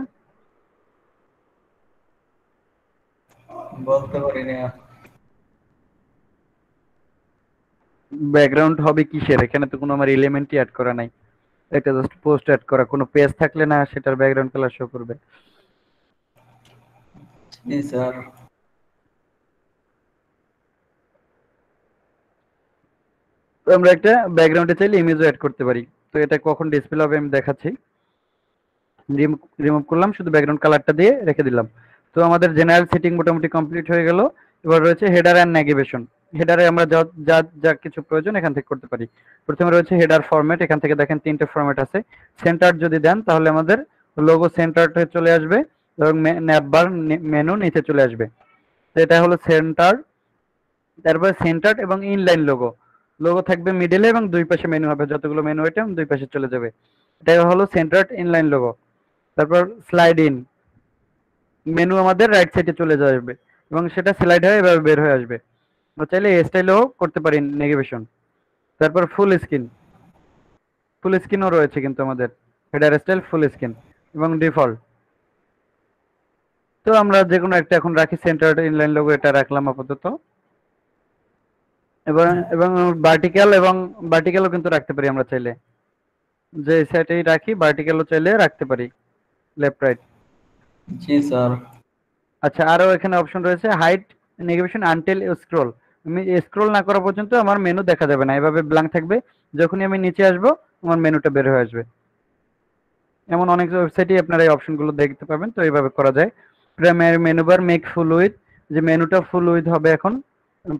বলতে পারি না ব্যাকগ্রাউন্ড হবে কিসের এখানে তো কোনো আমার এলিমেন্টই অ্যাড করা নাই এটা জাস্ট পোস্ট অ্যাড করা কোনো পেজ থাকলে না সেটার ব্যাকগ্রাউন্ড কালার শো করবে জি স্যার আমরা একটা ব্যাকগ্রাউন্ডে চাইলে ইমেজও অ্যাড করতে পারি তো এটা কখন ডিসপ্লে হবে আমি দেখাচ্ছি রিমুভ করলাম শুধু ব্যাকগ্রাউন্ড কালারটা দিয়ে রেখে দিলাম তো আমাদের জেনারেল সেটিং মোটামুটি কমপ্লিট হয়ে গেল এবার রয়েছে হেডার অ্যান্ড নেগেভেশন হেডারে আমরা যা যা যা কিছু প্রয়োজন এখান থেকে করতে পারি প্রথমে রয়েছে হেডার ফরম্যাট এখান থেকে দেখেন তিনটে ফরম্যাট আছে সেন্টার যদি দেন তাহলে আমাদের লোগো সেন্টারটা চলে আসবে এবং ন্যাপবার মেনু নিচে চলে আসবে তো এটা হলো সেন্টার তারপরে সেন্টার এবং ইনলাইন লোগো লোগো থাকবে মিডলে এবং দুই পাশে মেনু হবে যতগুলো মেনু আইটেম দুই পাশে চলে যাবে এটা হলো সেন্টার্ড ইনলাইন লোগো তারপর স্লাইড ইন মেনু আমাদের রাইট সাইডে চলে যাবে এবং সেটা স্লাইড হয়ে এভাবে বের হয়ে আসবে চাইলে এই স্টাইলেও করতে পারি নেগেভেশন তারপর ফুল স্ক্রিন ফুল স্ক্রিনও রয়েছে কিন্তু আমাদের হেডার স্টাইল ফুল স্ক্রিন এবং ডিফল্ট তো আমরা যে কোনো একটা এখন রাখি সেন্টার্ড ইনলাইন লোগো এটা রাখলাম আপাতত এবং এবং ভার্টিক্যাল এবং ভার্টিক্যালও কিন্তু রাখতে পারি আমরা চাইলে যে সাইডেই রাখি ভার্টিক্যালও চাইলে রাখতে পারি লেফট রাইট জি স্যার আচ্ছা আরো এখানে অপশন রয়েছে হাইট নেগেশন আনটিল স্ক্রল আমি স্ক্রল না করা পর্যন্ত আমার মেনু দেখা যাবে না এভাবে ব্ল্যাঙ্ক থাকবে যখনই আমি নিচে আসব আমার মেনুটা বের হয়ে আসবে এমন অনেক ওয়েবসাইটই আপনারা এই অপশনগুলো দেখতে পাবেন তো এইভাবে করা যায় primary menu bar make full width যে মেনুটা ফুল উইথ হবে এখন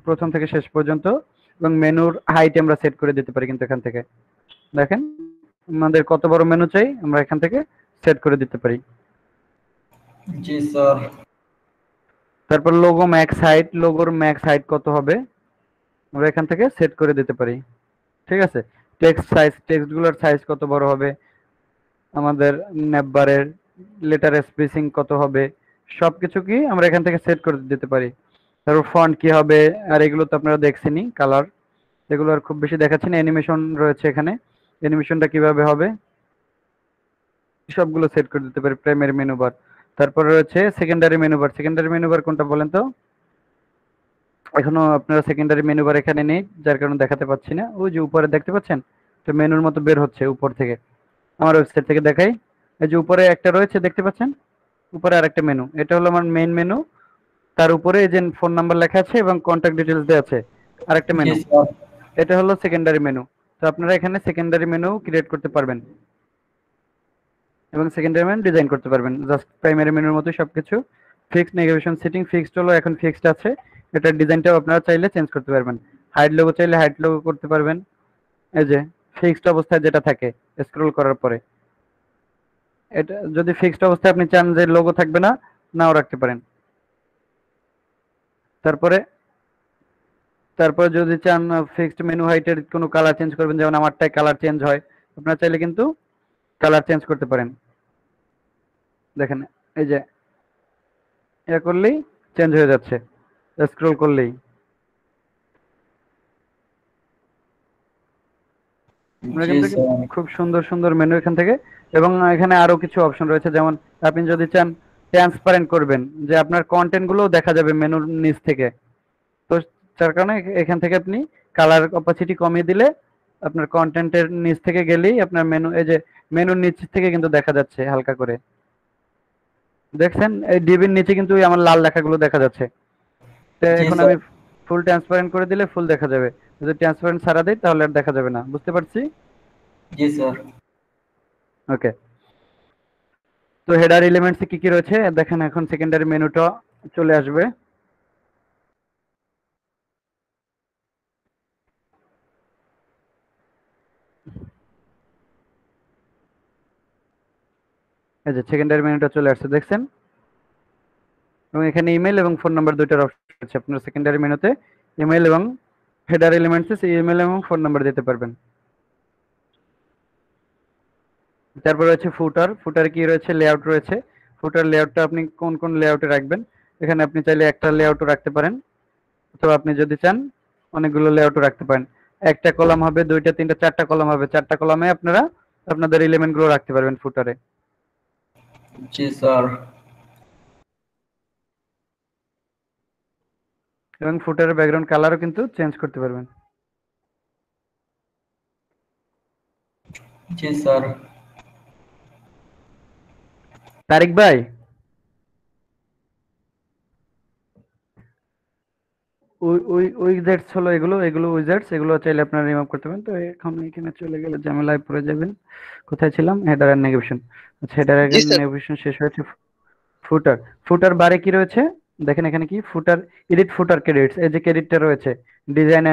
প্রথম থেকে শেষ পর্যন্ত এবং মেনুর হাইট আমরা সেট করে দিতে পারি কিন্তু এখান থেকে দেখেন আমাদের কত বড় মেনু চাই আমরা এখান থেকে সেট করে দিতে পারি জি স্যার তারপর লোগো ম্যাক্স হাইট লোগোর ম্যাক্স হাইট কত হবে আমরা এখান থেকে সেট করে দিতে পারি ঠিক আছে টেক্সট সাইজ টেক্সটগুলোর সাইজ কত বড় হবে আমাদের নেববারের লেটার স্পেসিং কত হবে সব কিছু কি আমরা এখান থেকে সেট করে দিতে পারি তারপর ফন্ট কি হবে আর এগুলো তো আপনারা দেখছেনই কালার এগুলো আর খুব বেশি দেখাচ্ছি না অ্যানিমেশন রয়েছে এখানে অ্যানিমেশনটা কিভাবে হবে সবগুলো সেট করে দিতে পারি প্রাইমারি মেনু বার তারপর রয়েছে secondary menu bar secondary menu bar কোনটা বলেন তো এখনো আপনারা সেকেন্ডারি মেনু বার এখানে নেই যার কারণে দেখাতে পাচ্ছি না ওই যে উপরে দেখতে পাচ্ছেন তো মেনুর মতো বের হচ্ছে উপর থেকে আমার ওয়েবসাইট থেকে দেখাই এই যে উপরে একটা রয়েছে দেখতে পাচ্ছেন উপরে আরেকটা মেনু এটা হলো আমার মেন মেনু তার উপরে এই যে ফোন নাম্বার লেখা আছে এবং কন্ট্যাক্ট ডিটেইলস দেওয়া আছে আরেকটা মেনু এটা হলো সেকেন্ডারি মেনু তো আপনারা এখানে সেকেন্ডারি মেনু ক্রিয়েট করতে পারবেন এবং সেকেন্ডারি মেনু ডিজাইন করতে পারবেন জাস্ট প্রাইমারি মেনুর মতো সবকিছু ফিক্সড নেভিগেশন সেটিং ফিক্সড হলো এখন ফিক্সড আছে এটার ডিজাইনটাও আপনারা চাইলে চেঞ্জ করতে পারবেন হাইড লোগো চাইলে হাইড লোগো করতে পারবেন এই যে ফিক্সড অবস্থায় যেটা থাকে স্ক্রল করার পরে এটা যদি ফিক্সড অবস্থায় আপনি চান যে লোগো থাকবে না নাও রাখতে পারেন তারপরে তারপর যদি চান ফিক্সড মেনু হাইটের কোনো কালার চেঞ্জ করবেন যেমন আমারটাই কালার চেঞ্জ হয় আপনারা চাইলে কিন্তু কালার চেঞ্জ করতে পারেন দেখেন এই যে এ করলেই চেঞ্জ হয়ে যাচ্ছে স্ক্রল করলেই খুব সুন্দর সুন্দর মেনু এখান থেকে এবং এখানে আরো কিছু অপশন রয়েছে যেমন আপনি যদি চান ট্রান্সপারেন্ট করবেন যে আপনার কন্টেন্টগুলো দেখা যাবে মেনুর নিচ থেকে তো যার কারণে এখান থেকে আপনি কালার অপাসিটি কমিয়ে দিলে আপনার কন্টেন্টের নিচ থেকে গেলেই আপনার মেনু এই যে মেনুর নিচ থেকে কিন্তু দেখা যাচ্ছে হালকা করে দেখছেন এই ডিবির নিচে কিন্তু আমার লাল লেখাগুলো দেখা যাচ্ছে তো এখন আমি ফুল ট্রান্সপারেন্ট করে দিলে ফুল দেখা যাবে যদি ট্রান্সপারেন্ট সারা দেই তাহলে আর দেখা যাবে না বুঝতে পারছি জি স্যার ওকে তো হেডার এলিমেন্টস কি কি রয়েছে দেখেন এখন সেকেন্ডারি মেনুটা চলে আসবে আচ্ছা সেকেন্ডারি মেনুটা চলে আসছে দেখছেন এবং এখানে ইমেল এবং ফোন নাম্বার দুইটার অপশন আছে আপনার সেকেন্ডারি মেনুতে ইমেল এবং হেডার এলিমেন্টস ইমেল এবং ফোন নাম্বার দিতে পারবেন তারপর রয়েছে ফুটার ফুটার কি রয়েছে লেআউট রয়েছে ফুটার লেআউটটা আপনি কোন কোন লেআউটে রাখবেন এখানে আপনি চাইলে একটা লেআউটও রাখতে পারেন অথবা আপনি যদি চান অনেকগুলো লেআউটও রাখতে পারেন একটা কলাম হবে দুইটা তিনটা চারটা কলাম হবে চারটা কলামে আপনারা আপনাদের এলিমেন্টগুলো রাখতে পারবেন ফুটারে জি স্যার এবং ফুটারের ব্যাকগ্রাউন্ড কালারও কিন্তু চেঞ্জ করতে পারবেন জি স্যার তারিক ভাই হলো এগুলো এগুলো চাইলে করতে তো এখন এখানে কোথায় হেডার নেগেশন হেডার শেষ হয়েছে ফুটার ফুটার কি রয়েছে দেখেন এখানে কি ফুটার এডিট ফুটার এই যে ক্রেডিটটা রয়েছে ডিজাইন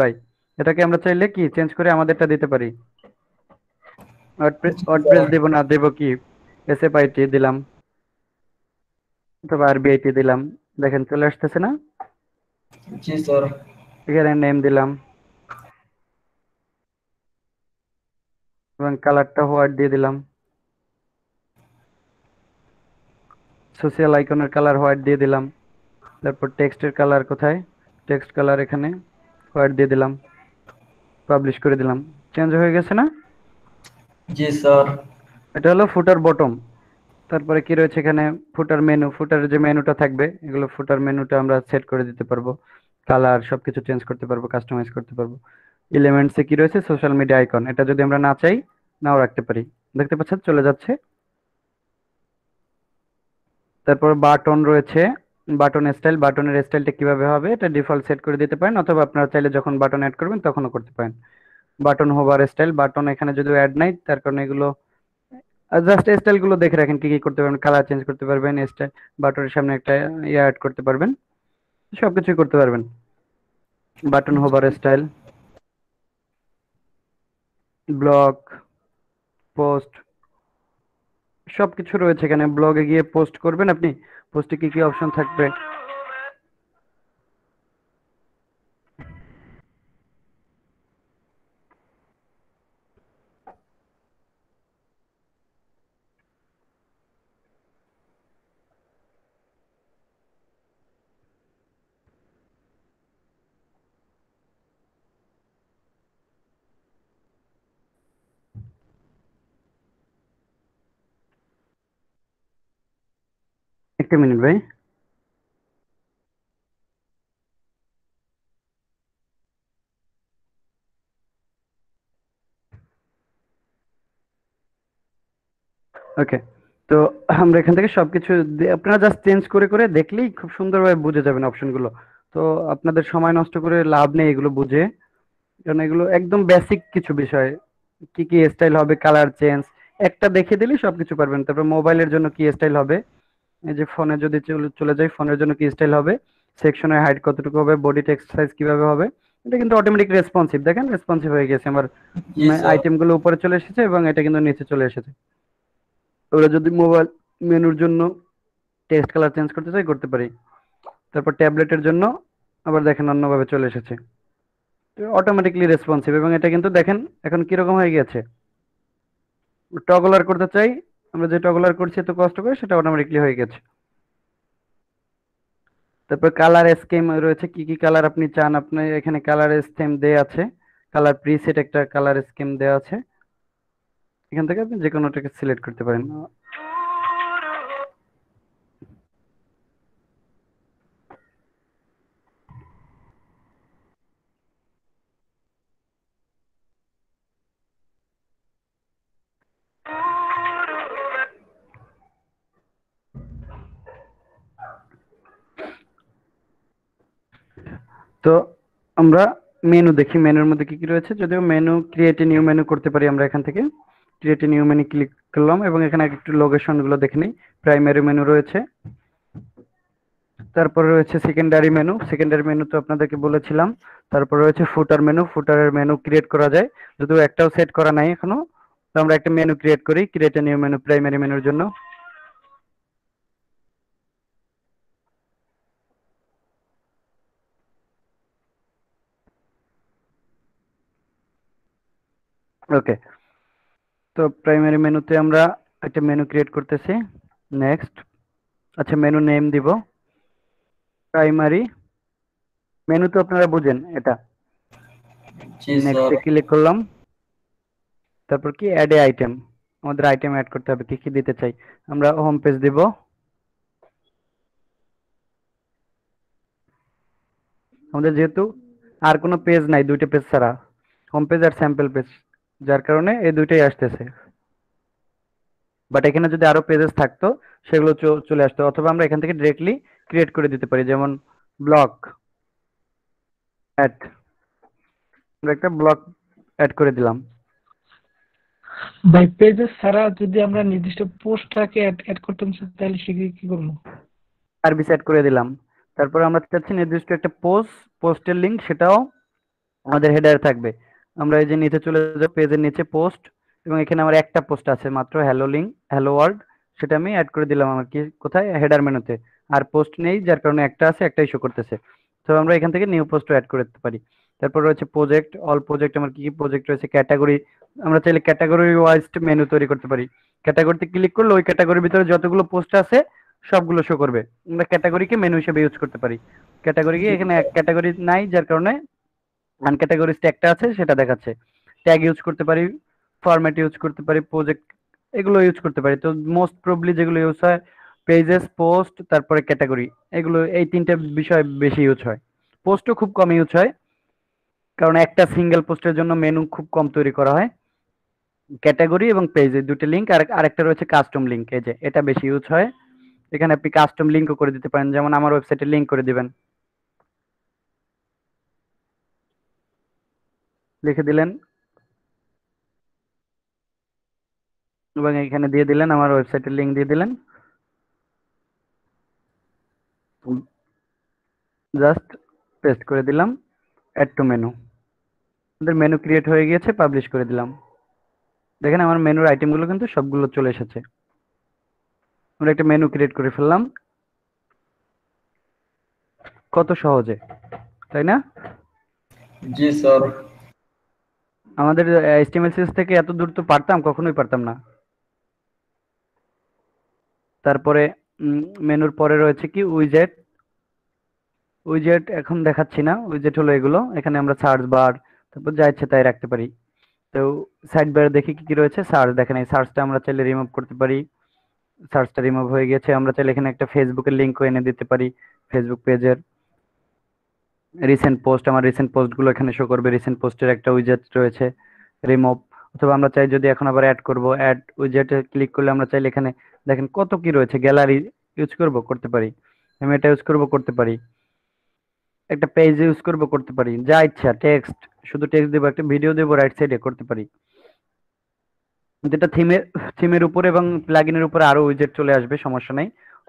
বাই এটাকে আমরা চাইলে কি চেঞ্জ করে আমাদেরটা দিতে পারি ওয়ার্ডপ্রেস না দেবো কি এসএফআইটি দিলাম অথবা আরবিআইটি দিলাম দেখেন চলে আসতেছে না জি স্যার এখানে নেম দিলাম এবং কালারটা হোয়াইট দিয়ে দিলাম সোশ্যাল আইকনের কালার হোয়াইট দিয়ে দিলাম তারপর টেক্সটের কালার কোথায় টেক্সট কালার এখানে হোয়াইট দিয়ে দিলাম পাবলিশ করে দিলাম চেঞ্জ হয়ে গেছে না জি স্যার এটা হলো ফুটার বটম তারপরে কি রয়েছে এখানে ফুটার মেনু ফুটার যে মেনুটা থাকবে এগুলো ফুটার মেনুটা আমরা সেট করে দিতে পারবো কালার সবকিছু চেঞ্জ করতে পারবো কাস্টমাইজ করতে পারবো এলিমেন্টসে কি রয়েছে সোশ্যাল মিডিয়া আইকন এটা যদি আমরা না চাই নাও রাখতে পারি দেখতে পাচ্ছেন চলে যাচ্ছে তারপর বাটন রয়েছে বাটন স্টাইল বাটনের স্টাইলটা কিভাবে হবে এটা ডিফল্ট সেট করে দিতে পারেন অথবা আপনারা চাইলে যখন বাটন অ্যাড করবেন তখনও করতে পারেন বাটন হোভার স্টাইল বাটন এখানে যদি অ্যাড নাই তার কারণে এগুলো জাস্ট গুলো দেখে রাখেন কি কি করতে পারবেন কালার চেঞ্জ করতে পারবেন স্টাইল বাটনের সামনে একটা ইয়ে অ্যাড করতে পারবেন সবকিছুই করতে পারবেন button hover style blog post সবকিছু রয়েছে এখানে ব্লগে গিয়ে পোস্ট করবেন আপনি পোস্টে কি কি অপশন থাকবে একটা মিনিট ভাই ওকে তো আমরা এখান থেকে সবকিছু আপনারা জাস্ট চেঞ্জ করে করে দেখলেই খুব সুন্দরভাবে বুঝে যাবেন অপশনগুলো তো আপনাদের সময় নষ্ট করে লাভ নেই এগুলো বুঝে কারণ এগুলো একদম বেসিক কিছু বিষয় কি কি স্টাইল হবে কালার চেঞ্জ একটা দেখে দিলেই সবকিছু পারবেন তারপর মোবাইলের জন্য কি স্টাইল হবে এই যে ফোনে যদি চলে যায় ফোনের জন্য কি স্টাইল হবে সেকশনের হাইট কতটুকু হবে বডি এক্সারসাইজ কিভাবে হবে এটা কিন্তু অটোমেটিক রেসপন্সিভ দেখেন রেসপন্সিভ হয়ে গেছে আমার আইটেম মানে গুলো উপরে চলে এসেছে এবং এটা কিন্তু নিচে চলে এসেছে ওরা যদি মোবাইল মেনুর জন্য টেক্সট কালার চেঞ্জ করতে চাই করতে পারি তারপর ট্যাবলেটের জন্য আবার দেখেন অন্যভাবে চলে এসেছে অটোমেটিকলি রেসপন্সিভ এবং এটা কিন্তু দেখেন এখন কিরকম হয়ে গেছে টগলার করতে চাই আমরা যে টগলার করছি এত কষ্ট করে সেটা অটোমেটিকলি হয়ে গেছে তারপর কালার স্কিম রয়েছে কি কি কালার আপনি চান আপনি এখানে কালার স্কিম দেয়া আছে কালার প্রিসেট একটা কালার স্কিম দেয়া আছে এখান থেকে আপনি যে কোনোটাকে সিলেক্ট করতে পারেন তো আমরা মেনু দেখি মেনুর মধ্যে কি কি রয়েছে যদিও menu create a new menu করতে পারি আমরা এখান থেকে create a new menu click করলাম এবং এখানে একটু লোকেশন গুলো দেখে নিই প্রাইমারি মেনু রয়েছে তারপর রয়েছে সেকেন্ডারি মেনু সেকেন্ডারি মেনু তো আপনাদেরকে বলেছিলাম তারপর রয়েছে ফুটার মেনু ফুটারের মেনু ক্রিয়েট করা যায় যদিও একটাও সেট করা নাই এখনো তো আমরা একটা মেনু ক্রিয়েট করি create a new menu primary মেনুর জন্য ওকে তো প্রাইমারি মেনুতে আমরা একটা মেনু ক্রিয়েট করতেছি নেক্সট আচ্ছা মেনু নেম দিব প্রাইমারি মেনু তো আপনারা বুঝেন এটা নেক্সট ক্লিক করলাম তারপর কি অ্যাড এ আইটেম আমাদের আইটেম অ্যাড করতে হবে কি কি দিতে চাই আমরা হোম পেজ দিব আমাদের যেহেতু আর কোনো পেজ নাই দুইটা পেজ ছাড়া হোম পেজ আর স্যাম্পল পেজ যার কারণে এই দুইটাই আসতেছে বাট এখানে যদি আরো পেজেস থাকতো সেগুলো চলে আসতো অথবা আমরা এখান থেকে ডিরেক্টলি ক্রিয়েট করে দিতে পারি যেমন ব্লক অ্যাড আমরা একটা ব্লক অ্যাড করে দিলাম বাই পেজেস ছাড়া যদি আমরা নির্দিষ্ট পোস্টটাকে অ্যাড করতাম তাহলে সেগুলি কি করব সার্ভিস অ্যাড করে দিলাম তারপর আমরা চাচ্ছি নির্দিষ্ট একটা পোস্ট পোস্টের লিংক সেটাও আমাদের হেডারে থাকবে আমরা এই যে নিচে চলে যাবো পেজের নিচে পোস্ট এবং এখানে আমার একটা পোস্ট আছে মাত্র হ্যালো লিঙ্ক হ্যালো ওয়ার্ল্ড সেটা আমি অ্যাড করে দিলাম আমার কি কোথায় হেডার মেনুতে আর পোস্ট নেই যার কারণে একটা আছে একটাই শো করতেছে তো আমরা এখান থেকে নিউ পোস্ট অ্যাড করতে পারি তারপর রয়েছে প্রজেক্ট অল প্রজেক্ট আমার কি কি প্রজেক্ট রয়েছে ক্যাটাগরি আমরা চাইলে ক্যাটাগরি ওয়াইজ মেনু তৈরি করতে পারি ক্যাটাগরিতে ক্লিক করলে ওই ক্যাটাগরির ভিতরে যতগুলো পোস্ট আছে সবগুলো শো করবে আমরা ক্যাটাগরিকে মেনু হিসেবে ইউজ করতে পারি ক্যাটাগরি এখানে ক্যাটাগরি নাই যার কারণে আনক্যাটাগরিজ ট্যাগটা আছে সেটা দেখাচ্ছে ট্যাগ ইউজ করতে পারি ফরম্যাট ইউজ করতে পারি প্রজেক্ট এগুলো ইউজ করতে পারি তো মোস্ট প্রবলি যেগুলো ইউজ হয় পেজেস পোস্ট তারপরে ক্যাটাগরি এগুলো এই তিনটা বিষয় বেশি ইউজ হয় পোস্টও খুব কম ইউজ হয় কারণ একটা সিঙ্গেল পোস্টের জন্য মেনু খুব কম তৈরি করা হয় ক্যাটাগরি এবং পেজে দুটো লিঙ্ক আর আরেকটা রয়েছে কাস্টম লিঙ্ক এই যে এটা বেশি ইউজ হয় এখানে আপনি কাস্টম লিঙ্কও করে দিতে পারেন যেমন আমার ওয়েবসাইটে লিঙ্ক করে দিবেন লিখে দিলেন এবং এখানে দিয়ে দিলেন আমার ওয়েবসাইটের লিঙ্ক দিয়ে দিলেন জাস্ট পেস্ট করে দিলাম অ্যাড টু মেনু আমাদের মেনু ক্রিয়েট হয়ে গিয়েছে পাবলিশ করে দিলাম দেখেন আমার মেনুর আইটেমগুলো কিন্তু সবগুলো চলে এসেছে আমরা একটা মেনু ক্রিয়েট করে ফেললাম কত সহজে তাই না জি স্যার আমাদের এইচটিএমএল সিএস থেকে এত দূর তো পারতাম কখনোই পারতাম না তারপরে মেনুর পরে রয়েছে কি উইজেট উইজেট এখন দেখাচ্ছি না উইজেট হলো এগুলো এখানে আমরা সার্চ বার তারপর যা ইচ্ছে তাই রাখতে পারি তো সাইড বার দেখি কি কি রয়েছে সার্চ দেখেন এই সার্চটা আমরা চাইলে রিমুভ করতে পারি সার্চটা রিমুভ হয়ে গেছে আমরা চাইলে এখানে একটা ফেসবুকের লিঙ্কও এনে দিতে পারি ফেসবুক পেজের রিসেন্ট পোস্ট আমার রিসেন্ট পোস্টগুলো এখানে শো করবে রিসেন্ট পোস্টের একটা উইজেট রয়েছে রিমুভ অথবা আমরা চাই যদি এখন আবার অ্যাড করব অ্যাড উইজেটে ক্লিক করলে আমরা চাইলে এখানে দেখেন কত কি রয়েছে গ্যালারি ইউজ করব করতে পারি আমি এটা ইউজ করব করতে পারি একটা পেজ ইউজ করব করতে পারি যা ইচ্ছা টেক্সট শুধু টেক্সট দেবো একটা ভিডিও দেবো রাইট সাইডে করতে পারি যেটা থিমের থিমের উপর এবং প্লাগিনের উপর আরো উইজেট চলে আসবে সমস্যা নাই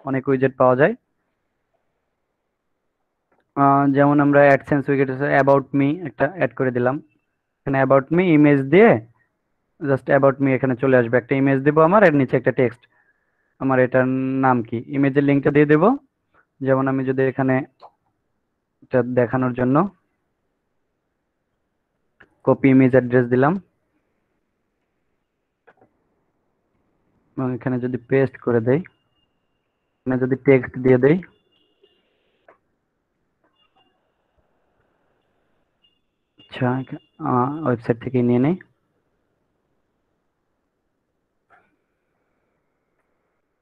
অনেক উইজেট পাওয়া যায় যেমন আমরা অ্যাডসেন্স উইকেট অ্যাবাউট মি একটা অ্যাড করে দিলাম এখানে অ্যাবাউট মি ইমেজ দিয়ে জাস্ট অ্যাবাউট মি এখানে চলে আসবে একটা ইমেজ দেবো আমার এর নিচে একটা টেক্সট আমার এটার নাম কি ইমেজের লিঙ্কটা দিয়ে দেবো যেমন আমি যদি এখানে এটা দেখানোর জন্য কপি ইমেজ অ্যাড্রেস দিলাম এবং এখানে যদি পেস্ট করে দেই এখানে যদি টেক্সট দিয়ে দেয় আচ্ছা ওয়েবসাইট থেকে নিয়ে নেই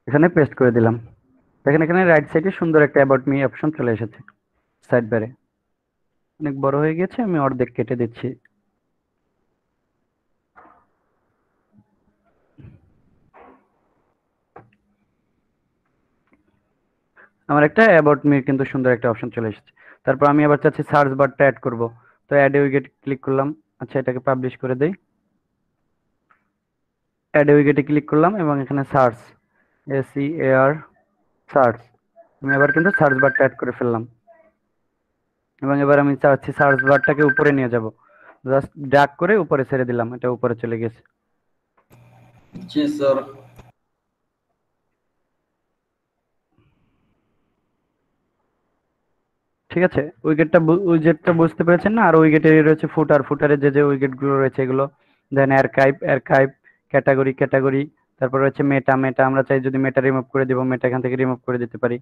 এখানে পেস্ট করে দিলাম দেখেন এখানে রাইট সাইডে সুন্দর একটা অ্যাবাউট মি অপশন চলে এসেছে সাইড বারে অনেক বড় হয়ে গেছে আমি অর্ধেক কেটে দিচ্ছি আমার একটা অ্যাবাউট মি কিন্তু সুন্দর একটা অপশন চলে এসেছে তারপর আমি আবার চাচ্ছি সার্চ বারটা অ্যাড করবো তো অ্যাড উইকেট ক্লিক করলাম আচ্ছা এটাকে পাবলিশ করে দেই অ্যাড উইকেটে ক্লিক করলাম এবং এখানে সার্চ এসি আর সার্চ আমি এবার কিন্তু সার্চ বারটা অ্যাড করে ফেললাম এবং এবার আমি চাচ্ছি সার্চ বারটাকে উপরে নিয়ে যাব জাস্ট ডাক করে উপরে ছেড়ে দিলাম এটা উপরে চলে গেছে জি স্যার ঠিক আছে উইকেটটা উইকেটটা বুঝতে পেরেছেন না আর উইকেটের রয়েছে ফুটার ফুটারে যে যে উইকেটগুলো রয়েছে এগুলো দেন অ্যারকাইভ অ্যারকাইভ ক্যাটাগরি ক্যাটাগরি তারপর রয়েছে মেটা মেটা আমরা চাই যদি মেটা রিমুভ করে দিব মেটা এখান থেকে রিমুভ করে দিতে পারি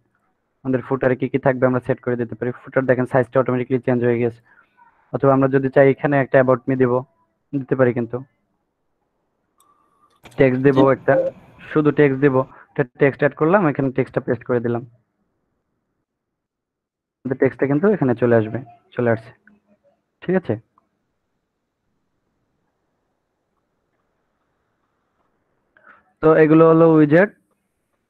আমাদের ফুটারে কি কি থাকবে আমরা সেট করে দিতে পারি ফুটার দেখেন সাইজটা অটোমেটিকলি চেঞ্জ হয়ে গেছে অথবা আমরা যদি চাই এখানে একটা অ্যাবাউট মি দিব দিতে পারি কিন্তু টেক্সট দেব একটা শুধু টেক্সট দেব টেক্সট অ্যাড করলাম এখানে টেক্সটটা পেস্ট করে দিলাম আমাদের টেক্সটটা কিন্তু এখানে চলে আসবে চলে আসছে ঠিক আছে তো এগুলো হলো উইজেট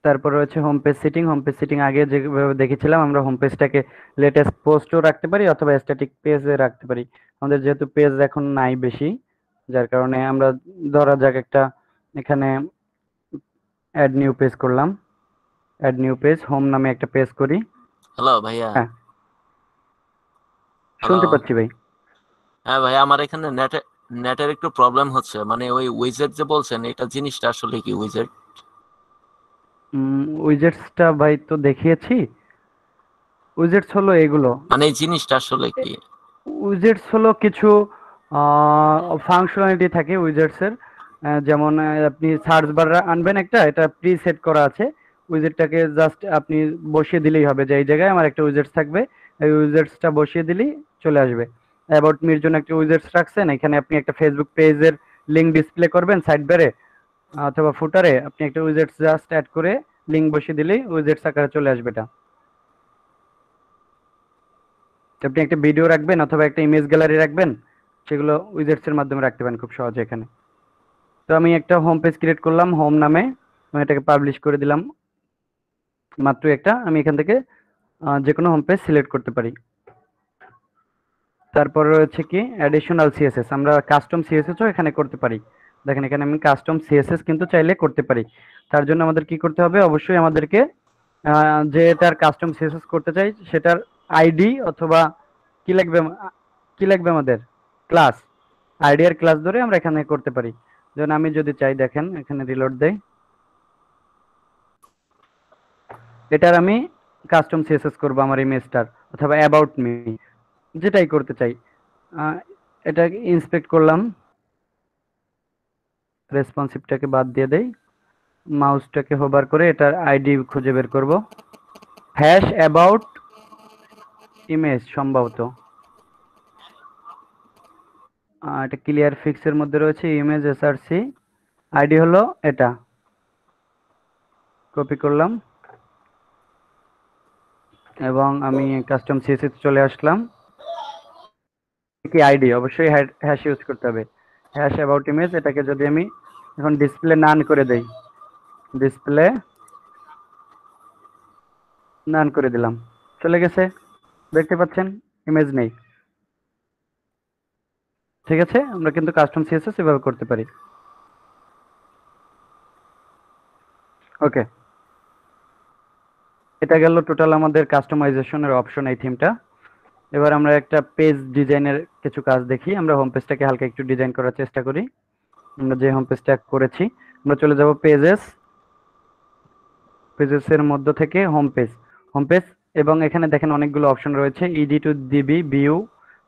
তারপর রয়েছে home page setting home page setting আগে যেভাবে দেখেছিলাম আমরা হোম পেজটাকে লেটেস্ট পোস্টও রাখতে পারি অথবা স্ট্যাটিক পেজে রাখতে পারি আমাদের যেহেতু পেজ এখন নাই বেশি যার কারণে আমরা ধরা যাক একটা এখানে অ্যাড নিউ পেজ করলাম অ্যাড নিউ পেজ হোম নামে একটা পেজ করি হ্যালো ভাইয়া হ্যাঁ শুনতে পাচ্ছি ভাই হ্যাঁ ভাই আমার এখানে নেটে নেটের একটু প্রবলেম হচ্ছে মানে ওই উইজেট যে বলছেন এটা জিনিসটা আসলে কি উইজেট উইজেটসটা ভাই তো দেখিয়েছি উইজেটস হলো এগুলো মানে এই জিনিসটা আসলে কি উইজেটস হলো কিছু ফাংশনালিটি থাকে উইজেটস এর যেমন আপনি সার্চ বার আনবেন একটা এটা প্রি সেট করা আছে উইজেটটাকে জাস্ট আপনি বসিয়ে দিলেই হবে যে এই জায়গায় আমার একটা উইজেটস থাকবে এই উইজেটসটা বসিয়ে দিলেই চলে আসবে অ্যাবাউট মির জন্য একটা উইজেটস রাখছেন এখানে আপনি একটা ফেসবুক পেজের লিংক ডিসপ্লে করবেন সাইড বারে অথবা ফুটারে আপনি একটা উইজেটস জাস্ট অ্যাড করে লিংক বসিয়ে দিলেই উইজেটস আকারে চলে আসবে এটা আপনি একটা ভিডিও রাখবেন অথবা একটা ইমেজ গ্যালারি রাখবেন সেগুলো উইজেটসের এর মাধ্যমে রাখতে পারেন খুব সহজে এখানে তো আমি একটা হোম পেজ ক্রিয়েট করলাম হোম নামে আমি এটাকে পাবলিশ করে দিলাম মাত্র একটা আমি এখান থেকে যে কোনো হোম পেজ সিলেক্ট করতে পারি তারপর রয়েছে কি অ্যাডিশনাল সিএসএস আমরা কাস্টম সিএসএসও এখানে করতে পারি দেখেন এখানে আমি কাস্টম সিএসএস কিন্তু চাইলে করতে পারি তার জন্য আমাদের কি করতে হবে অবশ্যই আমাদেরকে যে তার কাস্টম সিএসএস করতে চাই সেটার আইডি অথবা কি লাগবে কি লাগবে আমাদের ক্লাস আইডিয়ার ক্লাস ধরে আমরা এখানে করতে পারি যেমন আমি যদি চাই দেখেন এখানে রিলোড দেয় এটার আমি কাস্টম সিএসএস করব আমার ইমেজটার অথবা অ্যাবাউট মি যেটাই করতে চাই এটা ইন্সপেক্ট করলাম রেসপন্সিভটাকে বাদ দিয়ে দেই মাউসটাকে হোবার করে এটার আইডি খুঁজে বের করব হ্যাশ অ্যাবাউট ইমেজ সম্ভবত এটা ক্লিয়ার ফিক্সের মধ্যে রয়েছে ইমেজ এসআরসি আইডি হলো এটা কপি করলাম এবং আমি কাস্টম সিএসিতে চলে আসলাম কি আইডি অবশ্যই হ্যাশ ইউজ করতে হবে হ্যাশ অ্যাবাউট ইমেজ এটাকে যদি আমি এখন ডিসপ্লে নান করে দেই ডিসপ্লে নান করে দিলাম চলে গেছে দেখতে পাচ্ছেন ইমেজ নেই ঠিক আছে আমরা কিন্তু কাস্টম সিএসএস এভাবে করতে পারি ওকে এটা গেল টোটাল আমাদের কাস্টমাইজেশনের অপশন এই থিমটা এবার আমরা একটা পেজ ডিজাইনের কিছু কাজ দেখি আমরা হোম পেজটাকে হালকা একটু ডিজাইন করার চেষ্টা করি আমরা যে হোম পেজটা করেছি আমরা চলে যাব পেজেস পেজেসের মধ্য থেকে হোম পেজ হোম পেজ এবং এখানে দেখেন অনেকগুলো অপশন রয়েছে edit to Divi view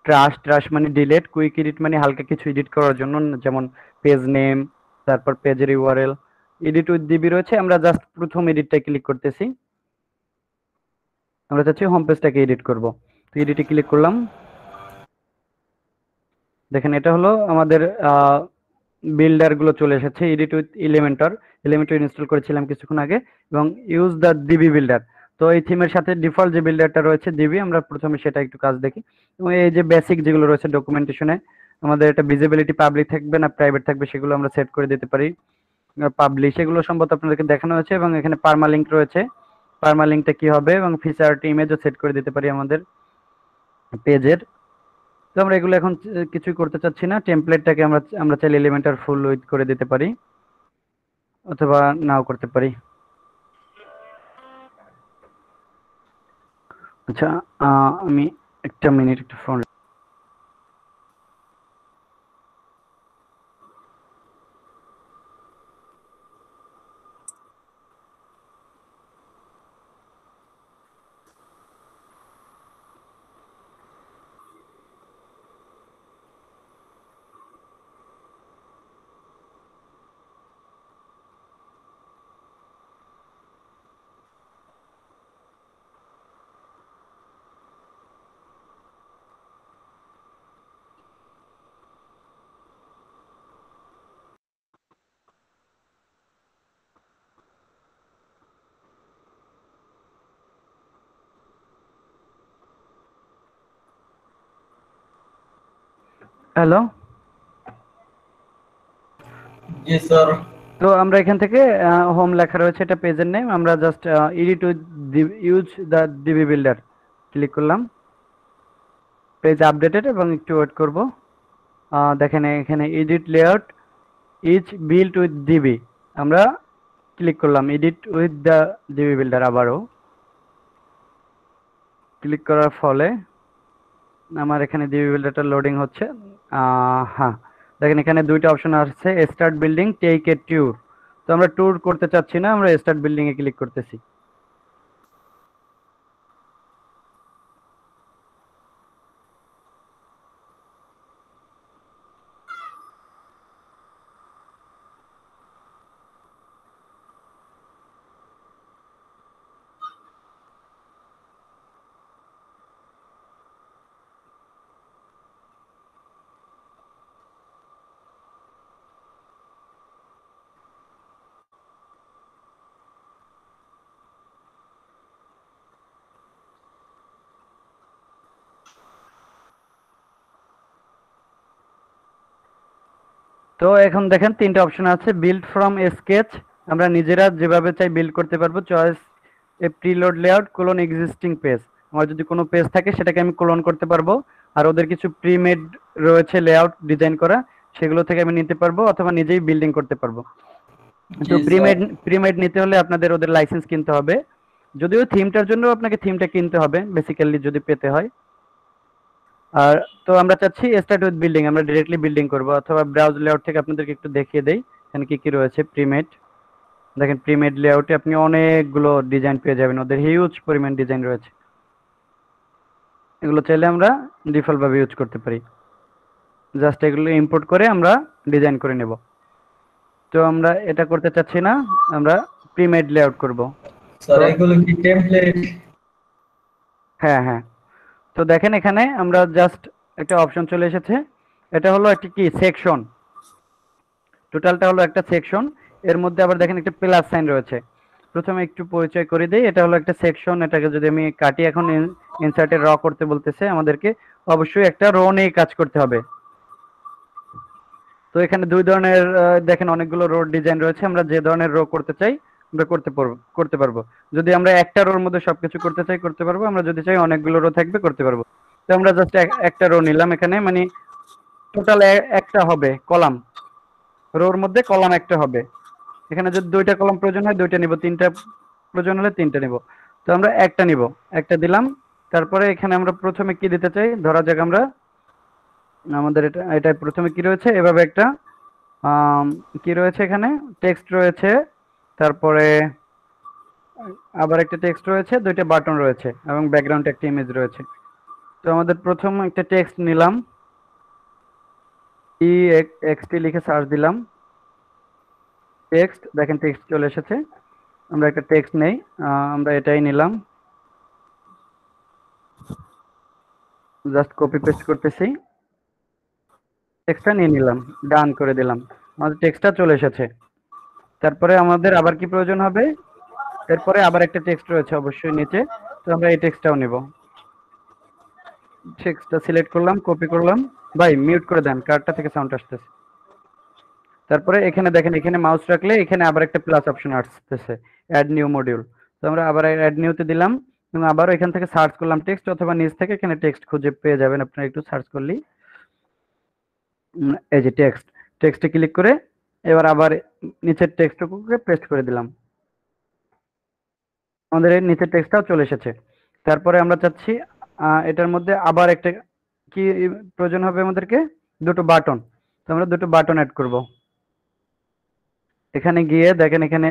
trash trash মানে ডিলেট কুইক এডিট মানে হালকা কিছু এডিট করার জন্য যেমন পেজ নেম তারপর পেজের ইউআরএল এডিট উইথ ডিবি রয়েছে আমরা জাস্ট প্রথম এডিটটা ক্লিক করতেছি আমরা চাচ্ছি হোম পেজটাকে এডিট করব তো এডিটে ক্লিক করলাম দেখেন এটা হলো আমাদের বিল্ডার গুলো চলে এসেছে edit with Elementor Elementor install করেছিলাম কিছুক্ষণ আগে এবং ইউজ দ্য ডিবি বিল্ডার তো এই থিমের সাথে ডিফল্ট যে বিল্ডারটা রয়েছে ডিবি আমরা প্রথমে সেটা একটু কাজ দেখি এবং এই যে বেসিক যেগুলো রয়েছে ডকুমেন্টেশনে আমাদের এটা ভিজিবিলিটি পাবলিক থাকবে না প্রাইভেট থাকবে সেগুলো আমরা সেট করে দিতে পারি পাবলিক সেগুলো সম্ভবত আপনাদেরকে দেখানো হয়েছে এবং এখানে পারমালিঙ্ক রয়েছে পারমালিংকটা কি হবে এবং ফিচারটি ইমেজও সেট করে দিতে পারি আমাদের পেজের তো আমরা এগুলো এখন কিছুই করতে চাচ্ছি না টেমপ্লেটটাকে আমরা আমরা চাইলে এলিমেন্টার ফুল উইথ করে দিতে পারি অথবা নাও করতে পারি আচ্ছা আমি একটা মিনিট একটু ফোন হ্যালো জি স্যার তো আমরা এখান থেকে হোম লেখা রয়েছে এটা পেজের নেম আমরা just edit to use the Divi builder click করলাম পেজ আপডেটেড এবং একটু ওয়েট করব দেখেন এখানে edit layout is build with Divi আমরা ক্লিক করলাম edit with the Divi builder আবারও ক্লিক করার ফলে আমার এখানে ডিবি বিল্ডারটা লোডিং হচ্ছে হ্যাঁ দেখেন এখানে দুইটা অপশন আসছে start building take a tour তো আমরা ট্যুর করতে চাচ্ছি না আমরা স্টার্ট বিল্ডিংয়ে ক্লিক করতেছি তো এখন দেখেন তিনটা অপশন আছে বিল্ড ফ্রম স্কেচ আমরা নিজেরা যেভাবে চাই বিল্ড করতে পারবো choice a preload layout colon existing page আমার যদি কোনো পেজ থাকে সেটাকে আমি কোলন করতে পারবো আর ওদের কিছু প্রিমেড রয়েছে লেআউট ডিজাইন করা সেগুলো থেকে আমি নিতে পারবো অথবা নিজেই বিল্ডিং করতে পারবো তো প্রিমেড প্রিমেড নিতে হলে আপনাদের ওদের লাইসেন্স কিনতে হবে যদিও থিমটার জন্য আপনাকে থিমটা কিনতে হবে বেসিক্যালি যদি পেতে হয় আর তো আমরা চাচ্ছি স্টার্ট উইথ বিল্ডিং আমরা ডিরেক্টলি বিল্ডিং করব অথবা ব্রাউজ লেআউট থেকে আপনাদেরকে একটু দেখিয়ে দেই এখানে কি কি রয়েছে প্রিমেড দেখেন প্রিমেড লেআউটে আপনি অনেকগুলো ডিজাইন পেয়ে যাবেন ওদের হিউজ পরিমাণ ডিজাইন রয়েছে এগুলো চাইলে আমরা ডিফল্টভাবে ইউজ করতে পারি জাস্ট এগুলো ইম্পোর্ট করে আমরা ডিজাইন করে নেব তো আমরা এটা করতে চাচ্ছি না আমরা প্রিমেড লেআউট করব স্যার এগুলো কি টেমপ্লেট হ্যাঁ হ্যাঁ তো দেখেন এখানে আমরা জাস্ট একটা অপশন চলে এসেছে এটা হলো একটি কি সেকশন টোটালটা হলো একটা সেকশন এর মধ্যে আবার দেখেন একটা প্লাস সাইন রয়েছে প্রথমে একটু পরিচয় করে দেই এটা হলো একটা সেকশন এটাকে যদি আমি কাটি এখন ইনসার্টে র করতে বলতেছে আমাদেরকে অবশ্যই একটা র নিয়ে কাজ করতে হবে তো এখানে দুই ধরনের দেখেন অনেকগুলো রোড ডিজাইন রয়েছে আমরা যে ধরনের রো করতে চাই আমরা করতে পারবো করতে পারবো যদি আমরা একটা রোর মধ্যে সবকিছু করতে চাই করতে পারবো আমরা যদি চাই অনেকগুলো রো থাকবে করতে পারবো তো আমরা জাস্ট একটা রো নিলাম এখানে মানে টোটাল একটা হবে কলাম রোর মধ্যে কলাম একটা হবে এখানে যদি দুইটা কলাম প্রয়োজন হয় দুইটা নিব তিনটা প্রয়োজন হলে তিনটা নিব তো আমরা একটা নিব একটা দিলাম তারপরে এখানে আমরা প্রথমে কি দিতে চাই ধরা যাক আমরা আমাদের এটা এটা প্রথমে কি রয়েছে এভাবে একটা কি রয়েছে এখানে টেক্সট রয়েছে তারপরে আবার একটা টেক্সট রয়েছে দুইটা বাটন রয়েছে এবং ব্যাকগ্রাউন্ড একটা ইমেজ রয়েছে তো আমাদের প্রথম একটা টেক্সট নিলাম ই e এক্সটি লিখে সার্চ দিলাম টেক্সট দেখেন টেক্সট চলে এসেছে আমরা একটা টেক্সট নেই আমরা এটাই নিলাম জাস্ট কপি পেস্ট করতেছি টেক্সটটা নিয়ে নিলাম ডান করে দিলাম আমাদের টেক্সটটা চলে এসেছে তারপরে আমাদের আবার কি প্রয়োজন হবে এরপরে আবার একটা টেক্সট রয়েছে অবশ্যই নিচে তো আমরা এই টেক্সটটাও নেব টেক্সটটা সিলেক্ট করলাম কপি করলাম ভাই মিউট করে দেন কার্ডটা থেকে সাউন্ড আসতেছে তারপরে এখানে দেখেন এখানে মাউস রাখলে এখানে আবার একটা প্লাস অপশন আসতেছে অ্যাড নিউ মডিউল তো আমরা আবার অ্যাড নিউতে দিলাম এবং আবারও এখান থেকে সার্চ করলাম টেক্সট অথবা নিচ থেকে এখানে টেক্সট খুঁজে পেয়ে যাবেন আপনারা একটু সার্চ করলি এই যে টেক্সট টেক্সটে ক্লিক করে এবার আবার নিচের টেক্সটটুকুকে পেস্ট করে দিলাম আমাদের এই নিচের টেক্সটটাও চলে এসেছে তারপরে আমরা চাচ্ছি এটার মধ্যে আবার একটা কি প্রয়োজন হবে আমাদেরকে দুটো বাটন তো আমরা দুটো বাটন অ্যাড করব এখানে গিয়ে দেখেন এখানে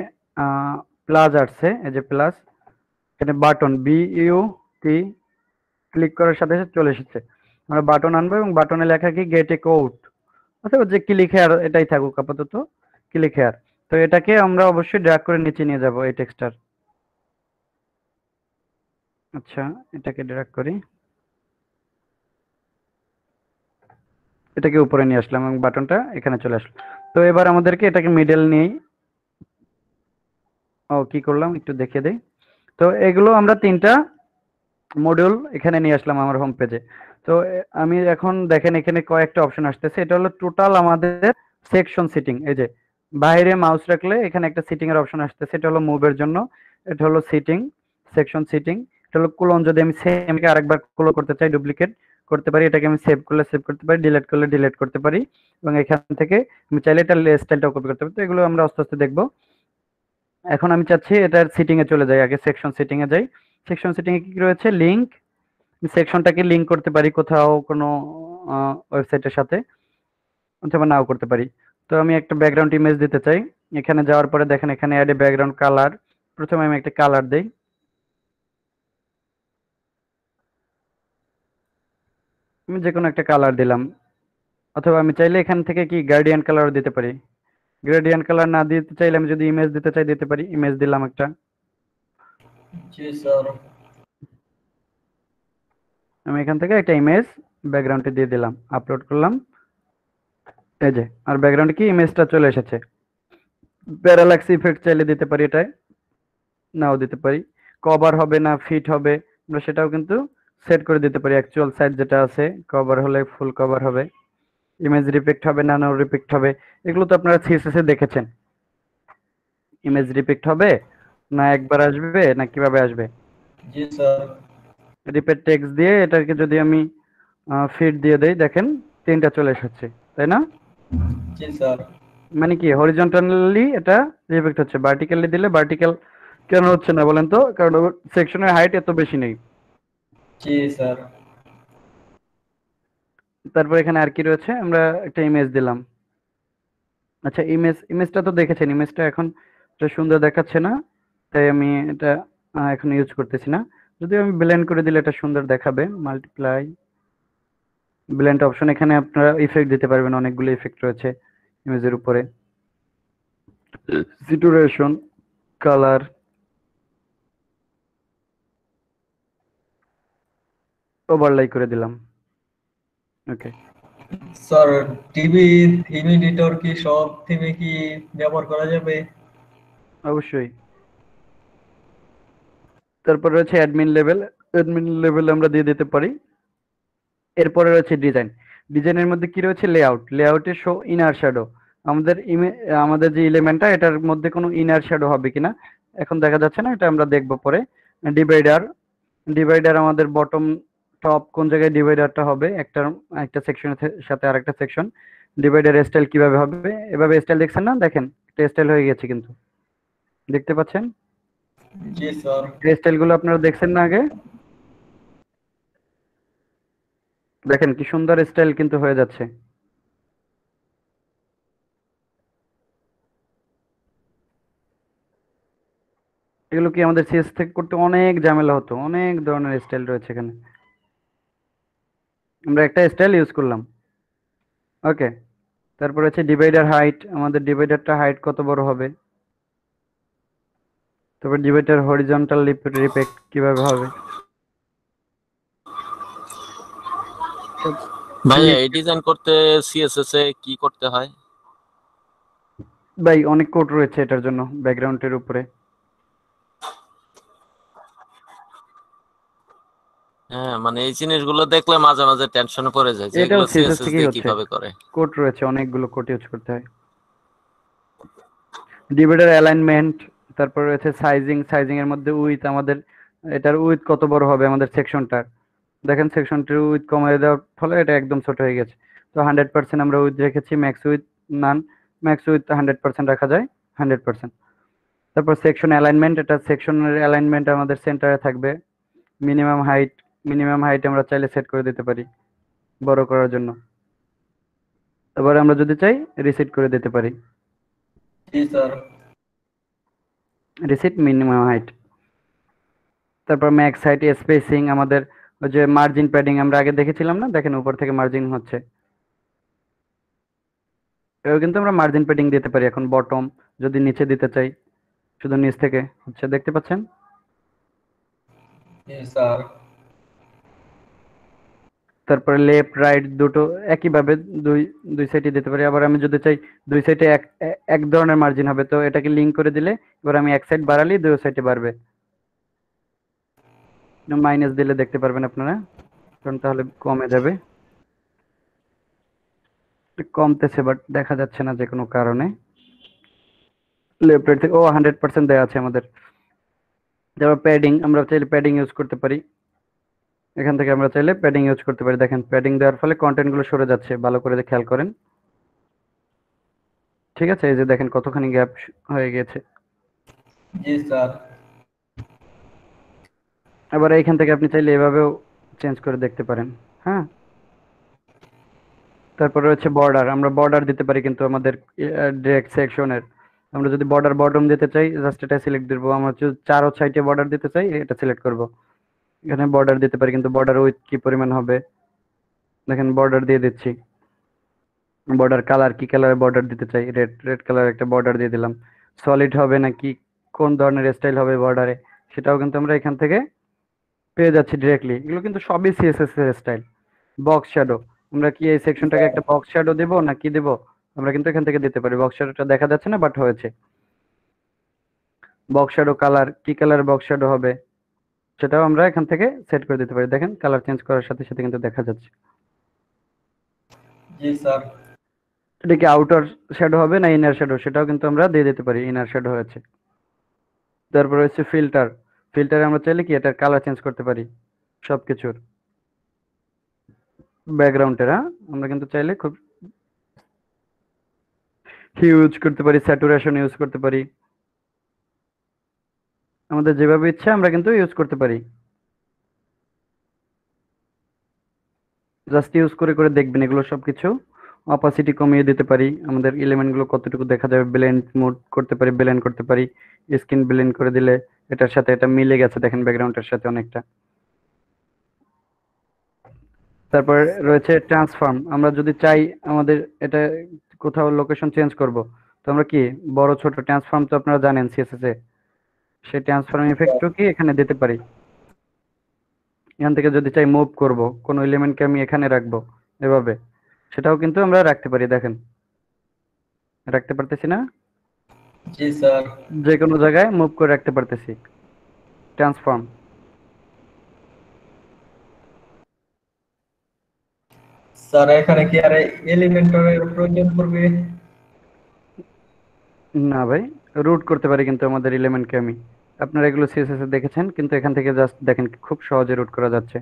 প্লাস আসছে এই যে প্লাস এখানে button B U T click করার সাথে সাথে চলে এসেছে আমরা বাটন আনবো এবং বাটনে লেখা কি গেট এ কোড আচ্ছা যে ক্লিক হেয়ার এটাই থাকুক আপাতত ক্লিক হেয়ার তো এটাকে আমরা অবশ্যই ড্র্যাগ করে নিচে নিয়ে যাব এই টেক্সটার আচ্ছা এটাকে ড্র্যাগ করি এটাকে উপরে নিয়ে আসলাম এবং বাটনটা এখানে চলে আসলো তো এবার আমাদেরকে এটাকে মিডল নিয়েই ও কি করলাম একটু দেখিয়ে দেই তো এগুলো আমরা তিনটা মডিউল এখানে নিয়ে আসলাম আমার হোম পেজে তো আমি এখন দেখেন এখানে কয়েকটা অপশন আসতেছে এটা হলো টোটাল আমাদের সেকশন সিটিং এই যে বাইরে মাউস রাখলে এখানে একটা সিটিং এর অপশন আসতেছে এটা হলো মুভের জন্য এটা হলো সিটিং সেকশন সিটিং এটা হলো কুলন যদি আমি কে আরেকবার কুলো করতে চাই ডুপ্লিকেট করতে পারি এটাকে আমি সেভ করলে সেভ করতে পারি ডিলিট করলে ডিলিট করতে পারি এবং এখান থেকে আমি চাইলে এটা স্টাইলটাও কপি করতে পারি তো এগুলো আমরা আস্তে আস্তে দেখব এখন আমি চাচ্ছি এটার সিটিংয়ে চলে যাই আগে সেকশন সিটিংয়ে যাই সেকশন সিটিংয়ে কি রয়েছে লিঙ্ক সেকশনটাকে লিঙ্ক করতে পারি কোথাও কোনো ওয়েবসাইটের সাথে অথবা নাও করতে পারি তো আমি একটা ব্যাকগ্রাউন্ড ইমেজ দিতে চাই এখানে যাওয়ার পরে দেখেন এখানে অ্যাড এ ব্যাকগ্রাউন্ড কালার প্রথমে আমি একটা কালার দেই আমি যে কোনো একটা কালার দিলাম অথবা আমি চাইলে এখান থেকে কি গার্ডিয়ান কালার দিতে পারি গ্রেডিয়েন্ট কালার না দিতে চাইলে আমি যদি ইমেজ দিতে চাই দিতে পারি ইমেজ দিলাম একটা জি স্যার আমি এখান থেকে একটা ইমেজ ব্যাকগ্রাউন্ডে দিয়ে দিলাম আপলোড করলাম এই যে আর ব্যাকগ্রাউন্ডে কি ইমেজটা চলে এসেছে প্যারালাক্স ইফেক্ট চাইলে দিতে পারি এটাই নাও দিতে পারি কভার হবে না ফিট হবে আমরা সেটাও কিন্তু সেট করে দিতে পারি অ্যাকচুয়াল সাইজ যেটা আছে কভার হলে ফুল কভার হবে ইমেজ রিপেক্ট হবে না নাও রিপেক্ট হবে এগুলো তো আপনারা সিএসএসে দেখেছেন ইমেজ রিপেক্ট হবে না একবার আসবে না কিভাবে আসবে জি স্যার রিপেট টেক্স দিয়ে এটাকে যদি আমি ফিট দিয়ে দেই দেখেন তিনটা চলে এসেছে তাই না মানে কি হরিজন্টালি এটা রিফেক্ট হচ্ছে ভার্টিক্যালি দিলে ভার্টিক্যাল কেন হচ্ছে না বলেন তো কারণ সেকশনের হাইট এত বেশি নেই জি স্যার তারপর এখানে আর কি রয়েছে আমরা একটা ইমেজ দিলাম আচ্ছা ইমেজ ইমেজটা তো দেখেছেন ইমেজটা এখন সুন্দর দেখাচ্ছে না তাই আমি এটা এখন ইউজ করতেছি না যদি আমি ব্লেন্ড করে দিলে এটা সুন্দর দেখাবে মাল্টিপ্লাই ব্লেন্ড অপশন এখানে আপনারা ইফেক্ট দিতে পারবেন অনেকগুলো ইফেক্ট রয়েছে ইমেজের উপরে সিটুরেশন কালার ওভারলাই করে দিলাম okay sir Divi theme editor কি সব থিমে কি ব্যবহার করা যাবে অবশ্যই তারপরে রয়েছে অ্যাডমিন লেভেল অ্যাডমিন লেভেল আমরা দিয়ে দিতে পারি এরপরে রয়েছে ডিজাইন ডিজাইনের মধ্যে কি রয়েছে লেআউট লেআউটে শো ইনার শ্যাডো আমাদের আমাদের যে ইলেমেন্টটা এটার মধ্যে কোনো ইনার শ্যাডো হবে কিনা এখন দেখা যাচ্ছে না এটা আমরা দেখব পরে ডিভাইডার ডিভাইডার আমাদের বটম টপ কোন জায়গায় ডিভাইডারটা হবে একটা একটা সেকশনের সাথে আরেকটা সেকশন ডিভাইডার স্টাইল কিভাবে হবে এভাবে স্টাইল দেখছেন না দেখেন স্টাইল হয়ে গেছে কিন্তু দেখতে পাচ্ছেন জি স্যার এই আপনারা দেখছেন না আগে দেখেন কি সুন্দর স্টাইল কিন্তু হয়ে যাচ্ছে এগুলো কি আমাদের সিএস থেকে করতে অনেক ঝামেলা হতো অনেক ধরনের স্টাইল রয়েছে এখানে আমরা একটা স্টাইল ইউজ করলাম ওকে তারপর হচ্ছে ডিভাইডার হাইট আমাদের ডিভাইডারটা হাইট কত বড় হবে তবে ডিবেটার হরিজন্টাল রিপেক্ট কিভাবে হবে ভাই এই ডিজাইন করতে সিএসএস এ কি করতে হয় ভাই অনেক কোড রয়েছে এটার জন্য ব্যাকগ্রাউন্ডের উপরে হ্যাঁ মানে এই জিনিসগুলো দেখলে মাঝে মাঝে টেনশন পড়ে যায় যে এগুলো সিএসএস কি কিভাবে করে কোড রয়েছে অনেকগুলো কোড ইউজ করতে হয় ডিভাইডার অ্যালাইনমেন্ট তারপর রয়েছে সাইজিং সাইজিং এর মধ্যে উইথ আমাদের এটার উইথ কত বড় হবে আমাদের সেকশনটার দেখেন সেকশনটির উইথ কমিয়ে দেওয়ার ফলে এটা একদম ছোট হয়ে গেছে তো হান্ড্রেড পার্সেন্ট আমরা উইথ রেখেছি max width none max width hundred percent রাখা যায় হান্ড্রেড পার্সেন্ট তারপর সেকশন অ্যালাইনমেন্ট এটা সেকশনের অ্যালাইনমেন্ট আমাদের সেন্টারে থাকবে মিনিমাম হাইট মিনিমাম হাইট আমরা চাইলে সেট করে দিতে পারি বড় করার জন্য এবার আমরা যদি চাই রিসেট করে দিতে পারি স্যার রিসিট মিনিমাম হাইট তারপর ম্যাক্স হাইট স্পেসিং আমাদের ওই যে মার্জিন প্যাডিং আমরা আগে দেখেছিলাম না দেখেন উপর থেকে মার্জিন হচ্ছে এবার কিন্তু আমরা মার্জিন প্যাডিং দিতে পারি এখন বটম যদি নিচে দিতে চাই শুধু নিচ থেকে হচ্ছে দেখতে পাচ্ছেন হ্যাঁ, তারপরে লেফট রাইট দুটো একইভাবে দুই দুই সাইডে দিতে পারি আবার আমি যদি চাই দুই সাইডে এক এক ধরনের মার্জিন হবে তো এটাকে লিঙ্ক করে দিলে এবার আমি এক সাইড বাড়ালি দুই সাইডে বাড়বে মাইনাস দিলে দেখতে পারবেন আপনারা কারণ তাহলে কমে যাবে কমতেছে বাট দেখা যাচ্ছে না যে কোনো কারণে লেফট রাইট থেকে ও হান্ড্রেড পার্সেন্ট দেওয়া আছে আমাদের যেমন প্যাডিং আমরা চাইলে প্যাডিং ইউজ করতে পারি এখান থেকে আমরা চাইলে প্যাডিং ইউজ করতে পারি দেখেন প্যাডিং দেওয়ার ফলে কন্টেন্টগুলো সরে যাচ্ছে ভালো করে খেয়াল করেন ঠিক আছে এই যে দেখেন কতখানি গ্যাপ হয়ে গেছে জি স্যার আবার এইখান থেকে আপনি চাইলে এভাবেও চেঞ্জ করে দেখতে পারেন হ্যাঁ তারপরে হচ্ছে বর্ডার আমরা বর্ডার দিতে পারি কিন্তু আমাদের ডিরেক্ট সেকশনের আমরা যদি বর্ডার বটম দিতে চাই জাস্ট এটা সিলেক্ট দিব আমরা ও সাইডে বর্ডার দিতে চাই এটা সিলেক্ট করব এখানে বর্ডার দিতে পারি কিন্তু বর্ডার উইথ কি পরিমাণ হবে দেখেন বর্ডার দিয়ে দিচ্ছি বর্ডার কালার কি কালারে বর্ডার দিতে চাই রেড রেড কালার একটা বর্ডার দিয়ে দিলাম সলিড হবে না কি কোন ধরনের স্টাইল হবে বর্ডারে সেটাও কিন্তু আমরা এখান থেকে পেয়ে যাচ্ছি ডিরেক্টলি এগুলো কিন্তু সবই সিএসএস এর স্টাইল বক্স শ্যাডো আমরা কি এই সেকশনটাকে একটা বক্স শ্যাডো দেব না কি দেব আমরা কিন্তু এখান থেকে দিতে পারি বক্স শ্যাডোটা দেখা যাচ্ছে না বাট হয়েছে বক্স শ্যাডো কালার কি কালার বক্স শ্যাডো হবে সেটাও আমরা এখান থেকে সেট করে দিতে পারি দেখেন কালার চেঞ্জ করার সাথে সাথে কিন্তু দেখা যাচ্ছে জি স্যার এটা কি আউটার শ্যাডো হবে না ইনার শ্যাডো সেটাও কিন্তু আমরা দিয়ে দিতে পারি ইনার শ্যাডো হয়েছে তারপর হচ্ছে ফিল্টার ফিল্টারে আমরা চাইলে কি এটার কালার চেঞ্জ করতে পারি সব কিছুর ব্যাকগ্রাউন্ডের হ্যাঁ আমরা কিন্তু চাইলে খুব হিউজ করতে পারি স্যাচুরেশন ইউজ করতে পারি আমাদের যেভাবে ইচ্ছে আমরা কিন্তু ইউজ করতে পারি জাস্ট ইউজ করে করে দেখবেন এগুলো সব কিছু অপাসিটি কমিয়ে দিতে পারি আমাদের এলিমেন্টগুলো কতটুকু দেখা যাবে ব্লেন্ড মোড করতে পারি ব্লেন্ড করতে পারি স্ক্রিন ব্লেন্ড করে দিলে এটার সাথে এটা মিলে গেছে দেখেন ব্যাকগ্রাউন্ডের সাথে অনেকটা তারপর রয়েছে ট্রান্সফর্ম আমরা যদি চাই আমাদের এটা কোথাও লোকেশন চেঞ্জ করব তো আমরা কি বড় ছোট ট্রান্সফর্ম তো আপনারা জানেন সিএসএস এ সেই ট্রান্সফর্ম ইফেক্টও কি এখানে দিতে পারি এখান থেকে যদি চাই মুভ করব কোন এলিমেন্টকে আমি এখানে রাখবো এভাবে সেটাও কিন্তু আমরা রাখতে পারি দেখেন রাখতে পারতেছি না জি স্যার যে কোনো জায়গায় মুভ করে রাখতে পারতেছি ট্রান্সফর্ম স্যার এখানে কি আর এলিমেন্টের প্রয়োজন পড়বে না ভাই রুট করতে পারি কিন্তু আমাদের ইলেভেনকে আমি আপনারা এগুলো সিএসএস এ দেখেছেন কিন্তু এখান থেকে জাস্ট দেখেন খুব সহজে রুট করা যাচ্ছে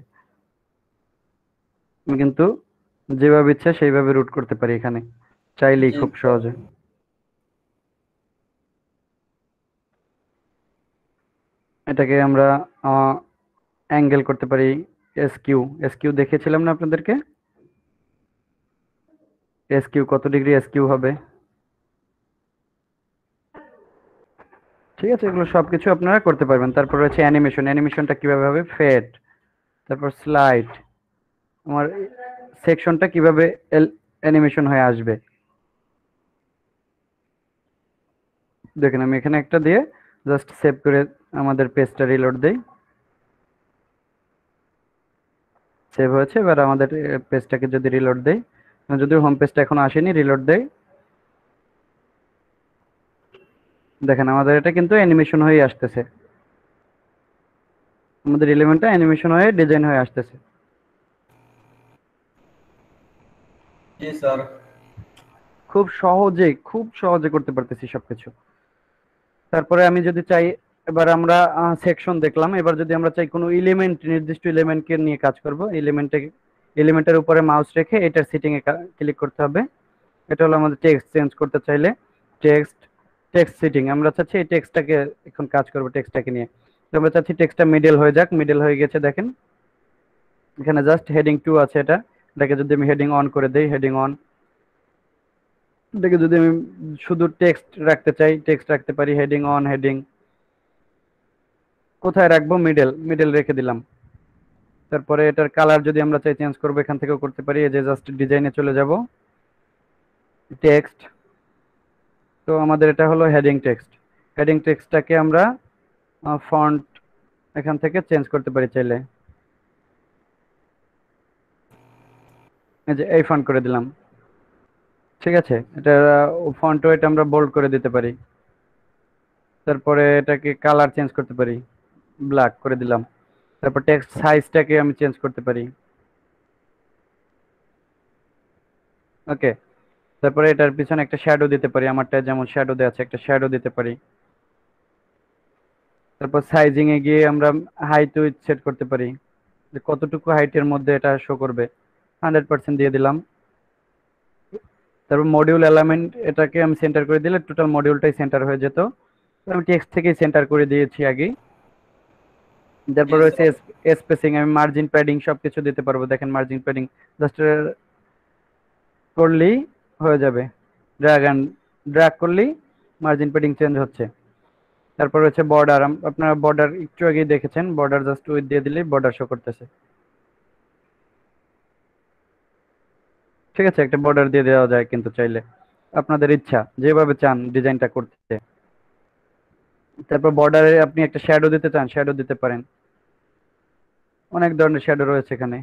আমি কিন্তু যেভাবে ইচ্ছা সেইভাবে রুট করতে পারি এখানে চাইলেই খুব সহজে এটাকে আমরা অ্যাঙ্গেল করতে পারি এস কিউ এস কিউ দেখেছিলাম না আপনাদেরকে এস কিউ কত ডিগ্রি এস কিউ হবে ঠিক আছে এগুলো সব কিছু আপনারা করতে পারবেন তারপর হচ্ছে অ্যানিমেশন অ্যানিমেশনটা কীভাবে হবে ফেড তারপর স্লাইড আমার সেকশনটা কীভাবে অ্যানিমেশন হয়ে আসবে দেখেন আমি এখানে একটা দিয়ে জাস্ট সেভ করে আমাদের পেজটা রিলোড দেই সেভ হয়েছে এবার আমাদের পেজটাকে যদি রিলোড দেয় যদি হোম পেজটা এখন আসেনি রিলোড দেয় দেখেন আমাদের এটা কিন্তু অ্যানিমেশন হয়ে আসতেছে আমাদের এলিমেন্টটা অ্যানিমেশন হয়ে ডিজাইন হয়ে আসতেছে জি স্যার খুব সহজে খুব সহজে করতে পারতেছি সবকিছু তারপরে আমি যদি চাই এবার আমরা সেকশন দেখলাম এবার যদি আমরা চাই কোনো এলিমেন্ট নির্দিষ্ট এলিমেন্টকে নিয়ে কাজ করব এলিমেন্টে এলিমেন্টের উপরে মাউস রেখে এটার সেটিং এ ক্লিক করতে হবে এটা হলো আমাদের টেক্সট চেঞ্জ করতে চাইলে টেক্সট টেক্সট সিটিং আমরা চাচ্ছি এই টেক্সটটাকে এখন কাজ করবো টেক্সটটাকে নিয়ে আমরা চাচ্ছি টেক্সটটা মিডল হয়ে যাক মিডল হয়ে গেছে দেখেন এখানে জাস্ট হেডিং টু আছে এটা এটাকে যদি আমি হেডিং অন করে দেই হেডিং অন এটাকে যদি আমি শুধু টেক্সট রাখতে চাই টেক্সট রাখতে পারি হেডিং অন হেডিং কোথায় রাখবো মিডল মিডল রেখে দিলাম তারপরে এটার কালার যদি আমরা চাই চেঞ্জ করবো এখান থেকেও করতে পারি এই যে জাস্ট ডিজাইনে চলে যাব টেক্সট তো আমাদের এটা হলো হেডিং টেক্সট হেডিং টেক্সটটাকে আমরা ফন্ট এখান থেকে চেঞ্জ করতে পারি চাইলে যে এই ফন্ট করে দিলাম ঠিক আছে এটা ফন্ট ওয়েট আমরা বোল্ড করে দিতে পারি তারপরে এটাকে কালার চেঞ্জ করতে পারি ব্ল্যাক করে দিলাম তারপর টেক্সট সাইজটাকে আমি চেঞ্জ করতে পারি ওকে তারপরে এটার পিছনে একটা শ্যাডো দিতে পারি আমারটা যেমন শ্যাডো দেওয়া আছে একটা শ্যাডো দিতে পারি তারপর সাইজিং এ গিয়ে আমরা হাইট উইথ সেট করতে পারি যে কতটুকু হাইটের মধ্যে এটা শো করবে 100% দিয়ে দিলাম তারপর মডিউল অ্যালাইনমেন্ট এটাকে আমি সেন্টার করে দিলে টোটাল মডিউলটাই সেন্টার হয়ে যেত আমি টেক্সট থেকেই সেন্টার করে দিয়েছি আগেই তারপর হচ্ছে স্পেসিং আমি মার্জিন প্যাডিং সবকিছু দিতে পারবো দেখেন মার্জিন প্যাডিং জাস্ট করলেই হয়ে যাবে ড্র্যাগ অ্যান্ড ড্র্যাগ করলেই মার্জিন পেডিং চেঞ্জ হচ্ছে তারপর হচ্ছে বর্ডার আপনারা বর্ডার একটু আগেই দেখেছেন বর্ডার জাস্ট উইথ দিয়ে দিলেই বর্ডার শো করতেছে ঠিক আছে একটা বর্ডার দিয়ে দেওয়া যায় কিন্তু চাইলে আপনাদের ইচ্ছা যেভাবে চান ডিজাইনটা করতে তারপর বর্ডারে আপনি একটা শ্যাডো দিতে চান শ্যাডো দিতে পারেন অনেক ধরনের শ্যাডো রয়েছে এখানে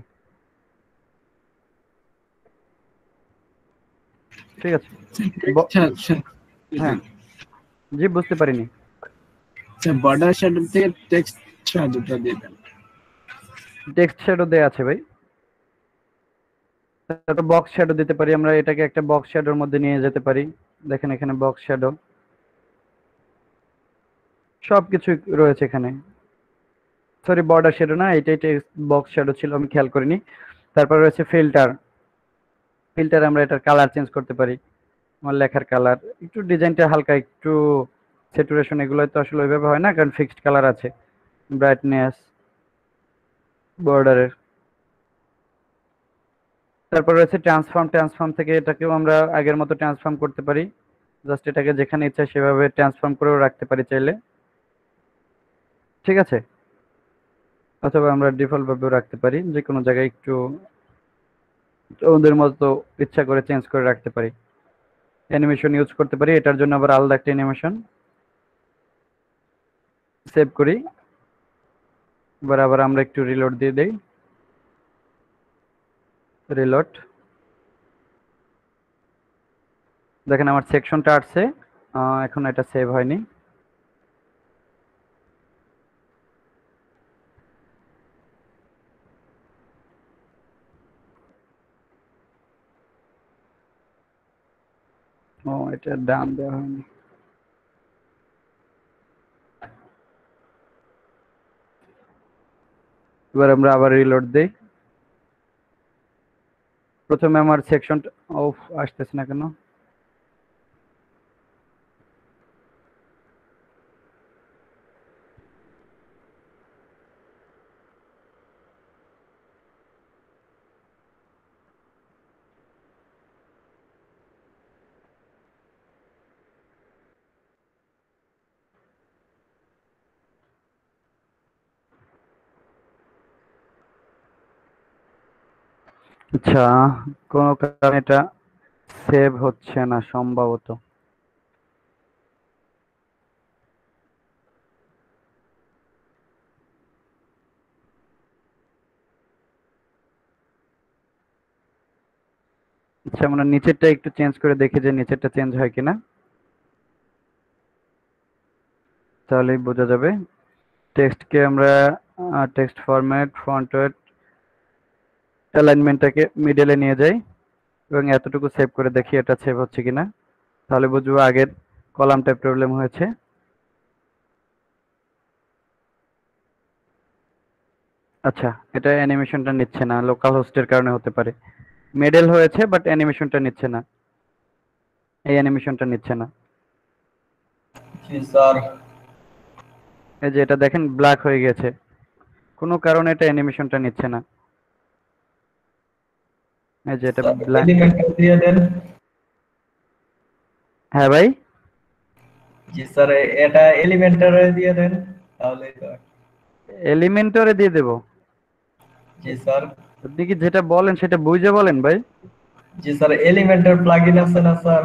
ঠিক আছে আচ্ছা, আচ্ছা। হ্যাঁ জি বুঝতে পারিনি বর্ডার আচ্ছা, শ্যাডো থেকে টেক্সট শ্যাডোটা দিয়ে দেন টেক্সট শ্যাডো দেয়া আছে ভাই তো বক্স শ্যাডো দিতে পারি আমরা এটাকে একটা বক্স শ্যাডোর মধ্যে নিয়ে যেতে পারি দেখেন এখানে বক্স শ্যাডো সবকিছু রয়েছে এখানে সরি বর্ডার শ্যাডো না এটাই বক্স শ্যাডো ছিল আমি খেয়াল করিনি তারপর রয়েছে ফিল্টার ফিল্টার আমরা এটার কালার চেঞ্জ করতে পারি আমার লেখার কালার একটু ডিজাইনটা হালকা একটু স্যাচুরেশন এগুলো তো আসলে ওইভাবে হয় না কারণ ফিক্সড কালার আছে ব্রাইটনেস বর্ডারের তারপর রয়েছে ট্রান্সফর্ম ট্রান্সফর্ম থেকে এটাকেও আমরা আগের মতো ট্রান্সফর্ম করতে পারি জাস্ট এটাকে যেখানে ইচ্ছা সেভাবে ট্রান্সফর্ম করেও রাখতে পারি চাইলে ঠিক আছে অথবা আমরা ডিফল্টভাবেও রাখতে পারি যে কোনো জায়গায় একটু ওদের মতো ইচ্ছা করে চেঞ্জ করে রাখতে পারি অ্যানিমেশন ইউজ করতে পারি এটার জন্য আবার আলাদা একটা অ্যানিমেশন সেভ করি এবার আবার আমরা একটু রিলোড দিয়ে দেই রিলোড দেখেন আমার সেকশনটা আসছে এখন এটা সেভ হয়নি ও এটার দাম দেওয়া হয়নি এবার আমরা আবার রিলোড দেই প্রথমে আমার সেকশন অফ আসতেছে না কেন আচ্ছা কোনো কারণে এটা সেভ হচ্ছে না সম্ভবত আচ্ছা মানে নিচেরটা একটু চেঞ্জ করে দেখি যে নিচেরটা চেঞ্জ হয় কিনা তাহলেই বোঝা যাবে টেক্সটকে আমরা টেক্সট ফরম্যাট ফন্ট অ্যালাইনমেন্টটাকে মিডলে নিয়ে যাই এবং এতটুকু সেভ করে দেখি এটা সেভ হচ্ছে কিনা তাহলে বুঝবো আগের কলামটা প্রবলেম হয়েছে আচ্ছা এটা অ্যানিমেশনটা নিচ্ছে না লোকাল হোস্টের কারণে হতে পারে মেডেল হয়েছে বাট অ্যানিমেশনটা নিচ্ছে না এই অ্যানিমেশনটা নিচ্ছে না এই যে এটা দেখেন ব্ল্যাক হয়ে গেছে কোনো কারণে এটা অ্যানিমেশনটা নিচ্ছে না এই ব্ল্যাঙ্ক দিয়ে দেন হ্যাঁ ভাই জি স্যার এটা দিয়ে দেন তো দিয়ে দেব জি স্যার আপনি কি যেটা বলেন সেটা বুঝে বলেন ভাই জি স্যার এলিমেন্টের প্লাগইন আছে না স্যার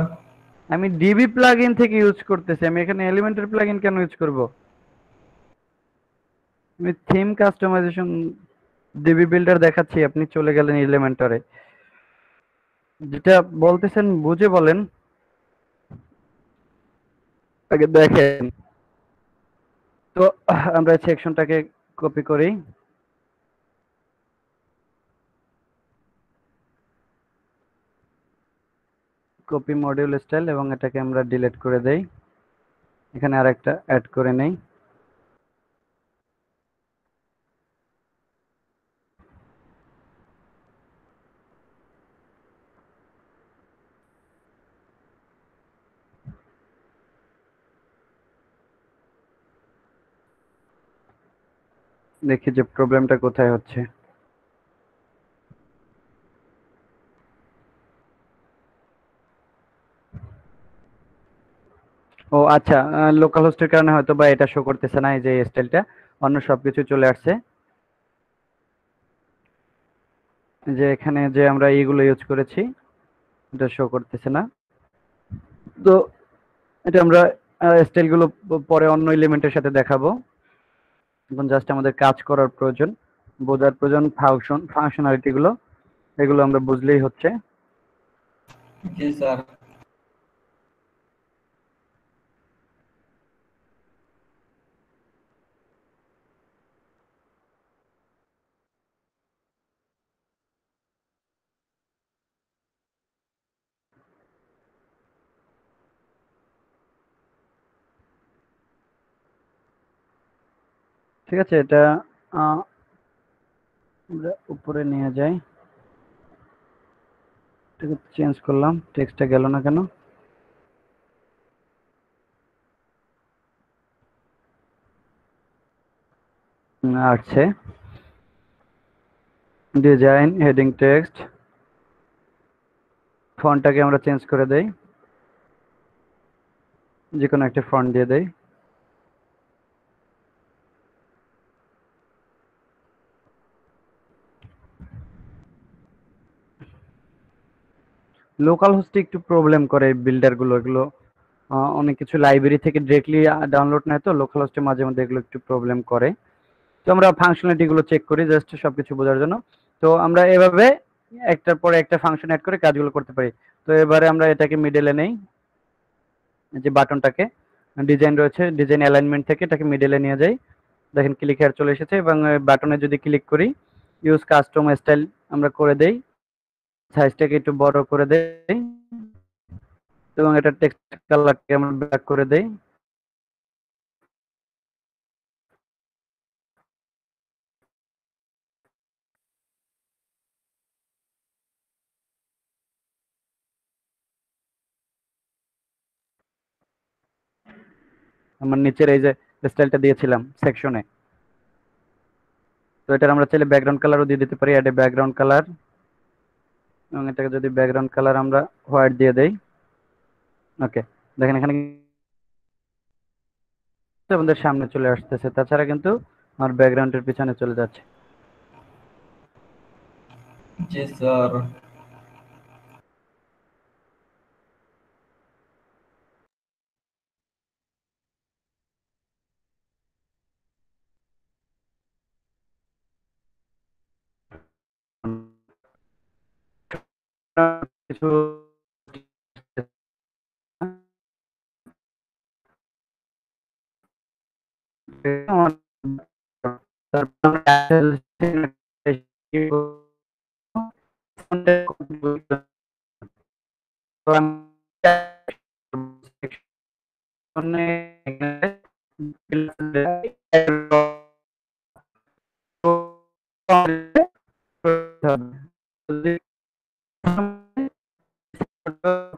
আমি ডিবি প্লাগইন থেকে ইউজ করতেছি আমি এখানে এলিমেন্টের প্লাগইন কেন ইউজ করব আমি থিম কাস্টমাইজেশন ডিবি বিল্ডার দেখাচ্ছি আপনি চলে গেলেন এলিমেন্টরে যেটা বলতেছেন বুঝে বলেন আগে দেখেন তো আমরা সেকশনটাকে কপি করি কপি মডিউল স্টাইল এবং এটাকে আমরা ডিলিট করে দেই এখানে আরেকটা অ্যাড করে নেই দেখি যে প্রবলেমটা কোথায় হচ্ছে ও আচ্ছা লোকাল হোস্টের কারণে হয়তো বা এটা শো করতেছে না এই যে স্টাইলটা অন্য সবকিছু চলে আসছে যে এখানে যে আমরা এইগুলো ইউজ করেছি এটা শো করতেছে না তো এটা আমরা স্টাইলগুলো পরে অন্য এলিমেন্টের সাথে দেখাবো এখন জাস্ট আমাদের কাজ করার প্রয়োজন বোঝার প্রয়োজন ফাংশন ফাংশনালিটি গুলো এগুলো আমরা বুঝলেই হচ্ছে জি স্যার ঠিক আছে এটা আমরা উপরে নিয়ে যাই এটাকে চেঞ্জ করলাম টেক্সটটা গেল না কেন আসছে ডিজাইন হেডিং টেক্সট ফন্টটাকে আমরা চেঞ্জ করে দেই যে কোনো একটা ফন্ট দিয়ে দেই লোকাল হোস্টে একটু প্রবলেম করে বিল্ডারগুলো এগুলো অনেক কিছু লাইব্রেরি থেকে ডিরেক্টলি ডাউনলোড নেয় তো লোকাল হোস্টে মাঝে মধ্যে এগুলো একটু প্রবলেম করে তো আমরা ফাংশনালিটিগুলো চেক করি জাস্ট সবকিছু বোঝার জন্য তো আমরা এভাবে একটার পরে একটা ফাংশন অ্যাড করে কাজগুলো করতে পারি তো এবারে আমরা এটাকে মিডলে নেই যে বাটনটাকে ডিজাইন রয়েছে ডিজাইন অ্যালাইনমেন্ট থেকে এটাকে মিডলে নিয়ে যাই দেখেন ক্লিক হেয়ার চলে এসেছে এবং বাটনে যদি ক্লিক করি ইউজ কাস্টম স্টাইল আমরা করে দেই সাইজটাকে একটু বড় করে দেই এবং এটা টেক্সট কালারকে আমরা ব্ল্যাক করে দেই আমার নিচের এই যে স্টাইলটা দিয়েছিলাম সেকশনে তো এটার আমরা চাইলে ব্যাকগ্রাউন্ড কালারও দিয়ে দিতে পারি অ্যাড এ ব্যাকগ্রাউন্ড কালার এবং এটাকে যদি ব্যাকগ্রাউন্ড কালার আমরা হোয়াইট দিয়ে দেই ওকে দেখেন এখানে আমাদের সামনে চলে আসতেছে তাছাড়া কিন্তু আমার ব্যাকগ্রাউন্ডের পিছনে চলে যাচ্ছে জি স্যার কিছু Thank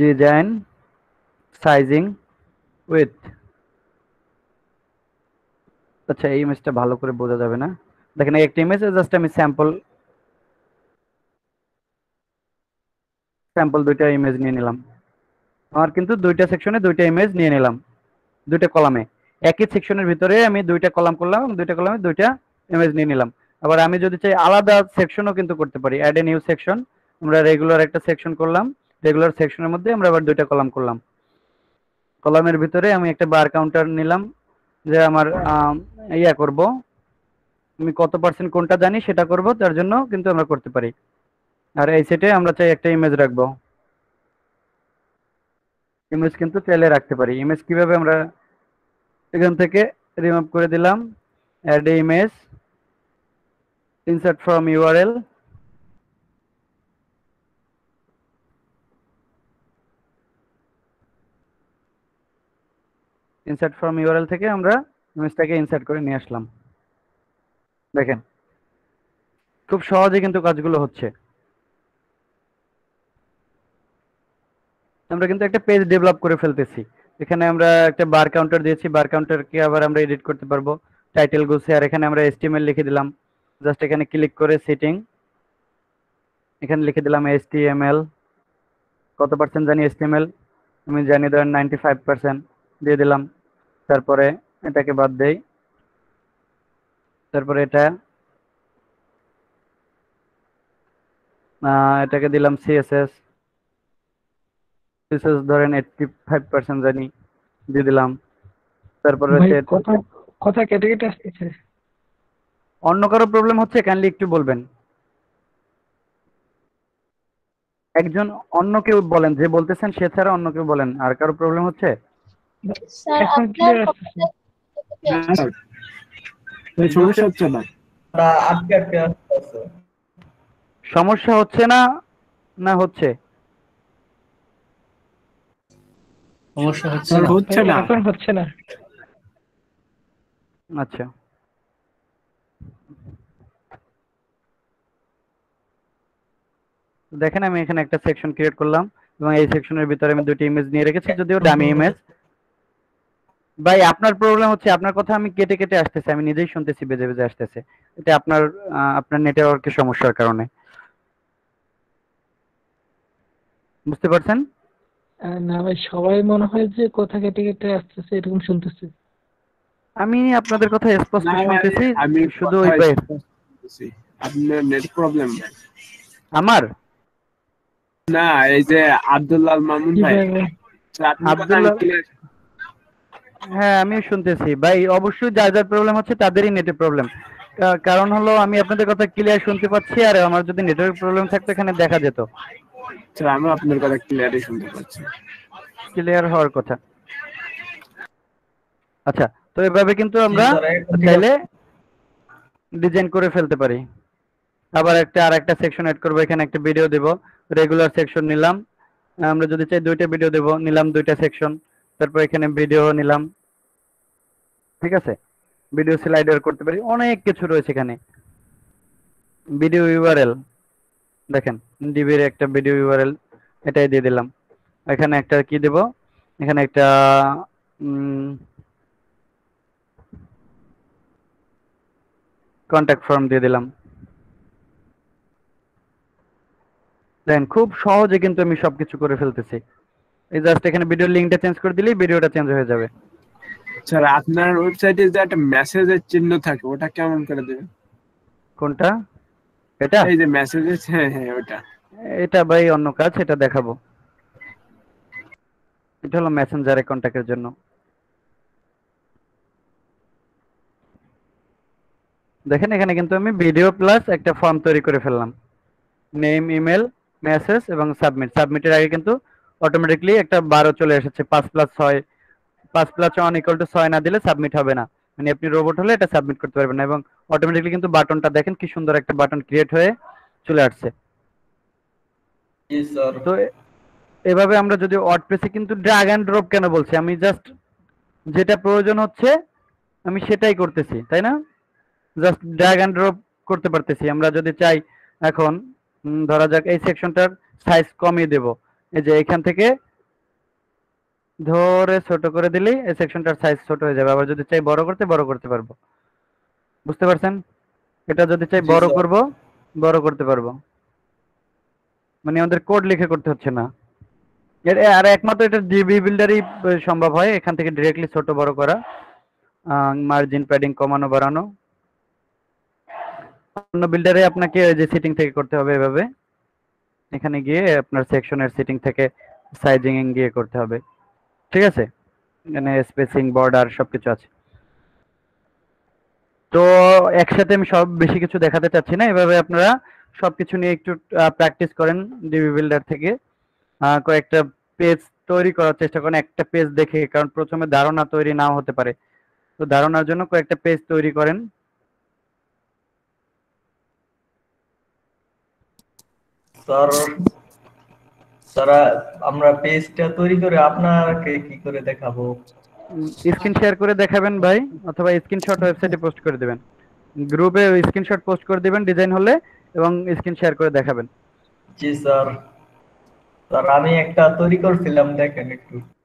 ডিজাইন সাইজিং উইথ আচ্ছা এই ইমেজটা ভালো করে বোঝা যাবে না দেখেন একটা ইমেজ জাস্ট আমি স্যাম্পল স্যাম্পল দুইটা ইমেজ নিয়ে নিলাম আমার কিন্তু দুইটা সেকশনে দুইটা ইমেজ নিয়ে নিলাম দুইটা কলামে একই সেকশনের ভিতরে আমি দুইটা কলাম করলাম দুইটা কলামে দুইটা ইমেজ নিয়ে নিলাম আবার আমি যদি চাই আলাদা সেকশনও কিন্তু করতে পারি অ্যাড এ নিউ সেকশন আমরা রেগুলার একটা সেকশন করলাম রেগুলার সেকশনের মধ্যে আমরা আবার দুইটা কলাম করলাম কলামের ভিতরে আমি একটা বার কাউন্টার নিলাম যে আমার ইয়া করব আমি কত পার্সেন্ট কোনটা জানি সেটা করব তার জন্য কিন্তু আমরা করতে পারি আর এই সেটে আমরা চাই একটা ইমেজ রাখবো ইমেজ কিন্তু চাইলে রাখতে পারি ইমেজ কিভাবে আমরা এখান থেকে রিমুভ করে দিলাম add image insert from URL insert from URL থেকে আমরা ইমেজটাকে ইনসার্ট করে নিয়ে আসলাম দেখেন খুব সহজে কিন্তু কাজগুলো হচ্ছে আমরা কিন্তু একটা পেজ ডেভেলপ করে ফেলতেছি এখানে আমরা একটা বার কাউন্টার দিয়েছি বার কাউন্টারকে আবার আমরা এডিট করতে পারবো টাইটেল গুছে আর এখানে আমরা এসটিএমএল লিখে দিলাম জাস্ট এখানে ক্লিক করে সেটিং এখানে লিখে দিলাম এসটিএমএল কত পার্সেন্ট জানি এসটিএমএল আমি জানি ধরেন নাইনটি ফাইভ পার্সেন্ট দিয়ে দিলাম তারপরে এটাকে বাদ দেই তারপরে এটা এটাকে দিলাম সিএসএস সিএসএস ধরেন পার্সেন্ট জানি দিয়ে দিলাম তারপরে কথা কেটে কেটে অন্য কারো প্রবলেম হচ্ছে কাইন্ডলি একটু বলবেন একজন অন্য কেউ বলেন যে বলতেছেন সে ছাড়া অন্য কেউ বলেন আর কারো প্রবলেম হচ্ছে সমস্যা হচ্ছে না না হচ্ছে হচ্ছে না আচ্ছা দেখেন আমি এখানে একটা সেকশন ক্রিয়েট করলাম এবং এই সেকশনের ভিতরে আমি দুটি ইমেজ নিয়ে রেখেছি যদিও ডামি ইমেজ ভাই আপনার প্রবলেম হচ্ছে আপনার কথা আমি কেটে কেটে আসতেছে আমি নিজেই শুনতেছি বেজে বেজে আসতেছে এটা আপনার আপনার নেটওয়ার্কের সমস্যার কারণে বুঝতে পারছেন না ভাই সবাই মনে হয় যে কথা কেটে কেটে আসতেছে এরকম শুনতেছি আমি আপনাদের কথা স্পষ্ট শুনতেছি আমি শুধু ওই ভাই আপনার নেট প্রবলেম আমার না এই যে আব্দুল্লাহ মামুন ভাই আব্দুল্লাহ হ্যাঁ আমিও শুনতেছি ভাই অবশ্যই যার যার প্রবলেম হচ্ছে তাদেরই নেটের প্রবলেম কারণ হলো আমি আপনাদের কথা ক্লিয়ার শুনতে পাচ্ছি আর আমার যদি নেটের প্রবলেম থাকতো এখানে দেখা যেত স্যার আচ্ছা, আমি আপনাদের কথা ক্লিয়ারই শুনতে পাচ্ছি ক্লিয়ার হওয়ার কথা আচ্ছা তো এভাবে কিন্তু আমরা চাইলে ডিজাইন করে ফেলতে পারি আবার একটা আর একটা সেকশন এড করবো এখানে একটা ভিডিও দেব রেগুলার সেকশন নিলাম আমরা যদি চাই দুইটা ভিডিও দেব নিলাম দুইটা সেকশন তারপর এখানে ভিডিও নিলাম ঠিক আছে ভিডিও স্লাইডার করতে পারি অনেক কিছু রয়েছে এখানে ভিডিও ইউআরএল দেখেন ডিবির একটা ভিডিও ইউআরএল এটাই দিয়ে দিলাম এখানে একটা কি দেব এখানে একটা কন্ট্যাক্ট ফর্ম দিয়ে দিলাম দেখেন খুব সহজে কিন্তু আমি সবকিছু করে ফেলতেছি এই জাস্ট এখানে ভিডিওর লিংকটা চেঞ্জ করে দিলেই ভিডিওটা চেঞ্জ হয়ে যাবে স্যার আপনার ওয়েবসাইটে যে একটা মেসেজের চিহ্ন থাকে ওটা কেমন করে দেবেন কোনটা এটা এই যে মেসেজের হ্যাঁ হ্যাঁ ওটা এটা ভাই অন্য কাজ এটা দেখাবো এটা হলো মেসেঞ্জারে কন্টাক্টের জন্য দেখেন এখানে কিন্তু আমি ভিডিও প্লাস একটা ফর্ম তৈরি করে ফেললাম নেম ইমেল মেসেজ এবং সাবমিট সাবমিটের আগে কিন্তু অটোমেটিকলি একটা বারো চলে এসেছে পাঁচ প্লাস ছয় পাঁচ প্লাস ওয়ান ইকুয়াল টু ছয় না দিলে সাবমিট হবে না মানে আপনি রোবট হলে এটা সাবমিট করতে পারবেন না এবং অটোমেটিকলি কিন্তু বাটনটা দেখেন কি সুন্দর একটা বাটন ক্রিয়েট হয়ে চলে আসছে তো এভাবে আমরা যদি ওয়ার্ডপ্রেসে কিন্তু ড্রাগ অ্যান্ড ড্রপ কেন বলছি আমি জাস্ট যেটা প্রয়োজন হচ্ছে আমি সেটাই করতেছি তাই না জাস্ট ড্রাগ অ্যান্ড ড্রপ করতে পারতেছি আমরা যদি চাই এখন ধরা যাক এই সেকশনটার সাইজ কমিয়ে দেবো এই যে এখান থেকে ধরে ছোট করে দিলেই এই সেকশনটার সাইজ ছোট হয়ে যাবে আবার যদি চাই বড় করতে বড় করতে পারবো বুঝতে পারছেন এটা যদি চাই বড় করব বড় করতে পারবো মানে আমাদের কোড লিখে করতে হচ্ছে না আর একমাত্র এটা ডিবি বিল্ডারই সম্ভব হয় এখান থেকে ডিরেক্টলি ছোট বড় করা মার্জিন প্যাডিং কমানো বাড়ানো অন্য বিল্ডারে আপনাকে যে সেটিং থেকে করতে হবে এভাবে এখানে গিয়ে আপনার সেকশনের সিটিং থেকে সাইজিং গিয়ে করতে হবে ঠিক আছে এখানে স্পেসিং বর্ডার সবকিছু আছে তো একসাথে আমি সব বেশি কিছু দেখাতে চাচ্ছি না এভাবে আপনারা সবকিছু নিয়ে একটু প্র্যাকটিস করেন ডিবি বিল্ডার থেকে কয়েকটা পেজ তৈরি করার চেষ্টা করেন একটা পেজ দেখে কারণ প্রথমে ধারণা তৈরি নাও হতে পারে তো ধারণার জন্য কয়েকটা পেজ তৈরি করেন স্যার তারা আমরা পেজটা তৈরি করে আপনাকে কি করে দেখাবো স্ক্রিন শেয়ার করে দেখাবেন ভাই অথবা স্ক্রিনশট ওয়েবসাইটে পোস্ট করে দিবেন গ্রুপে স্ক্রিনশট পোস্ট করে দিবেন ডিজাইন হলে এবং স্ক্রিন শেয়ার করে দেখাবেন জি স্যার স্যার আমি একটা তৈরি করছিলাম দেখেন একটু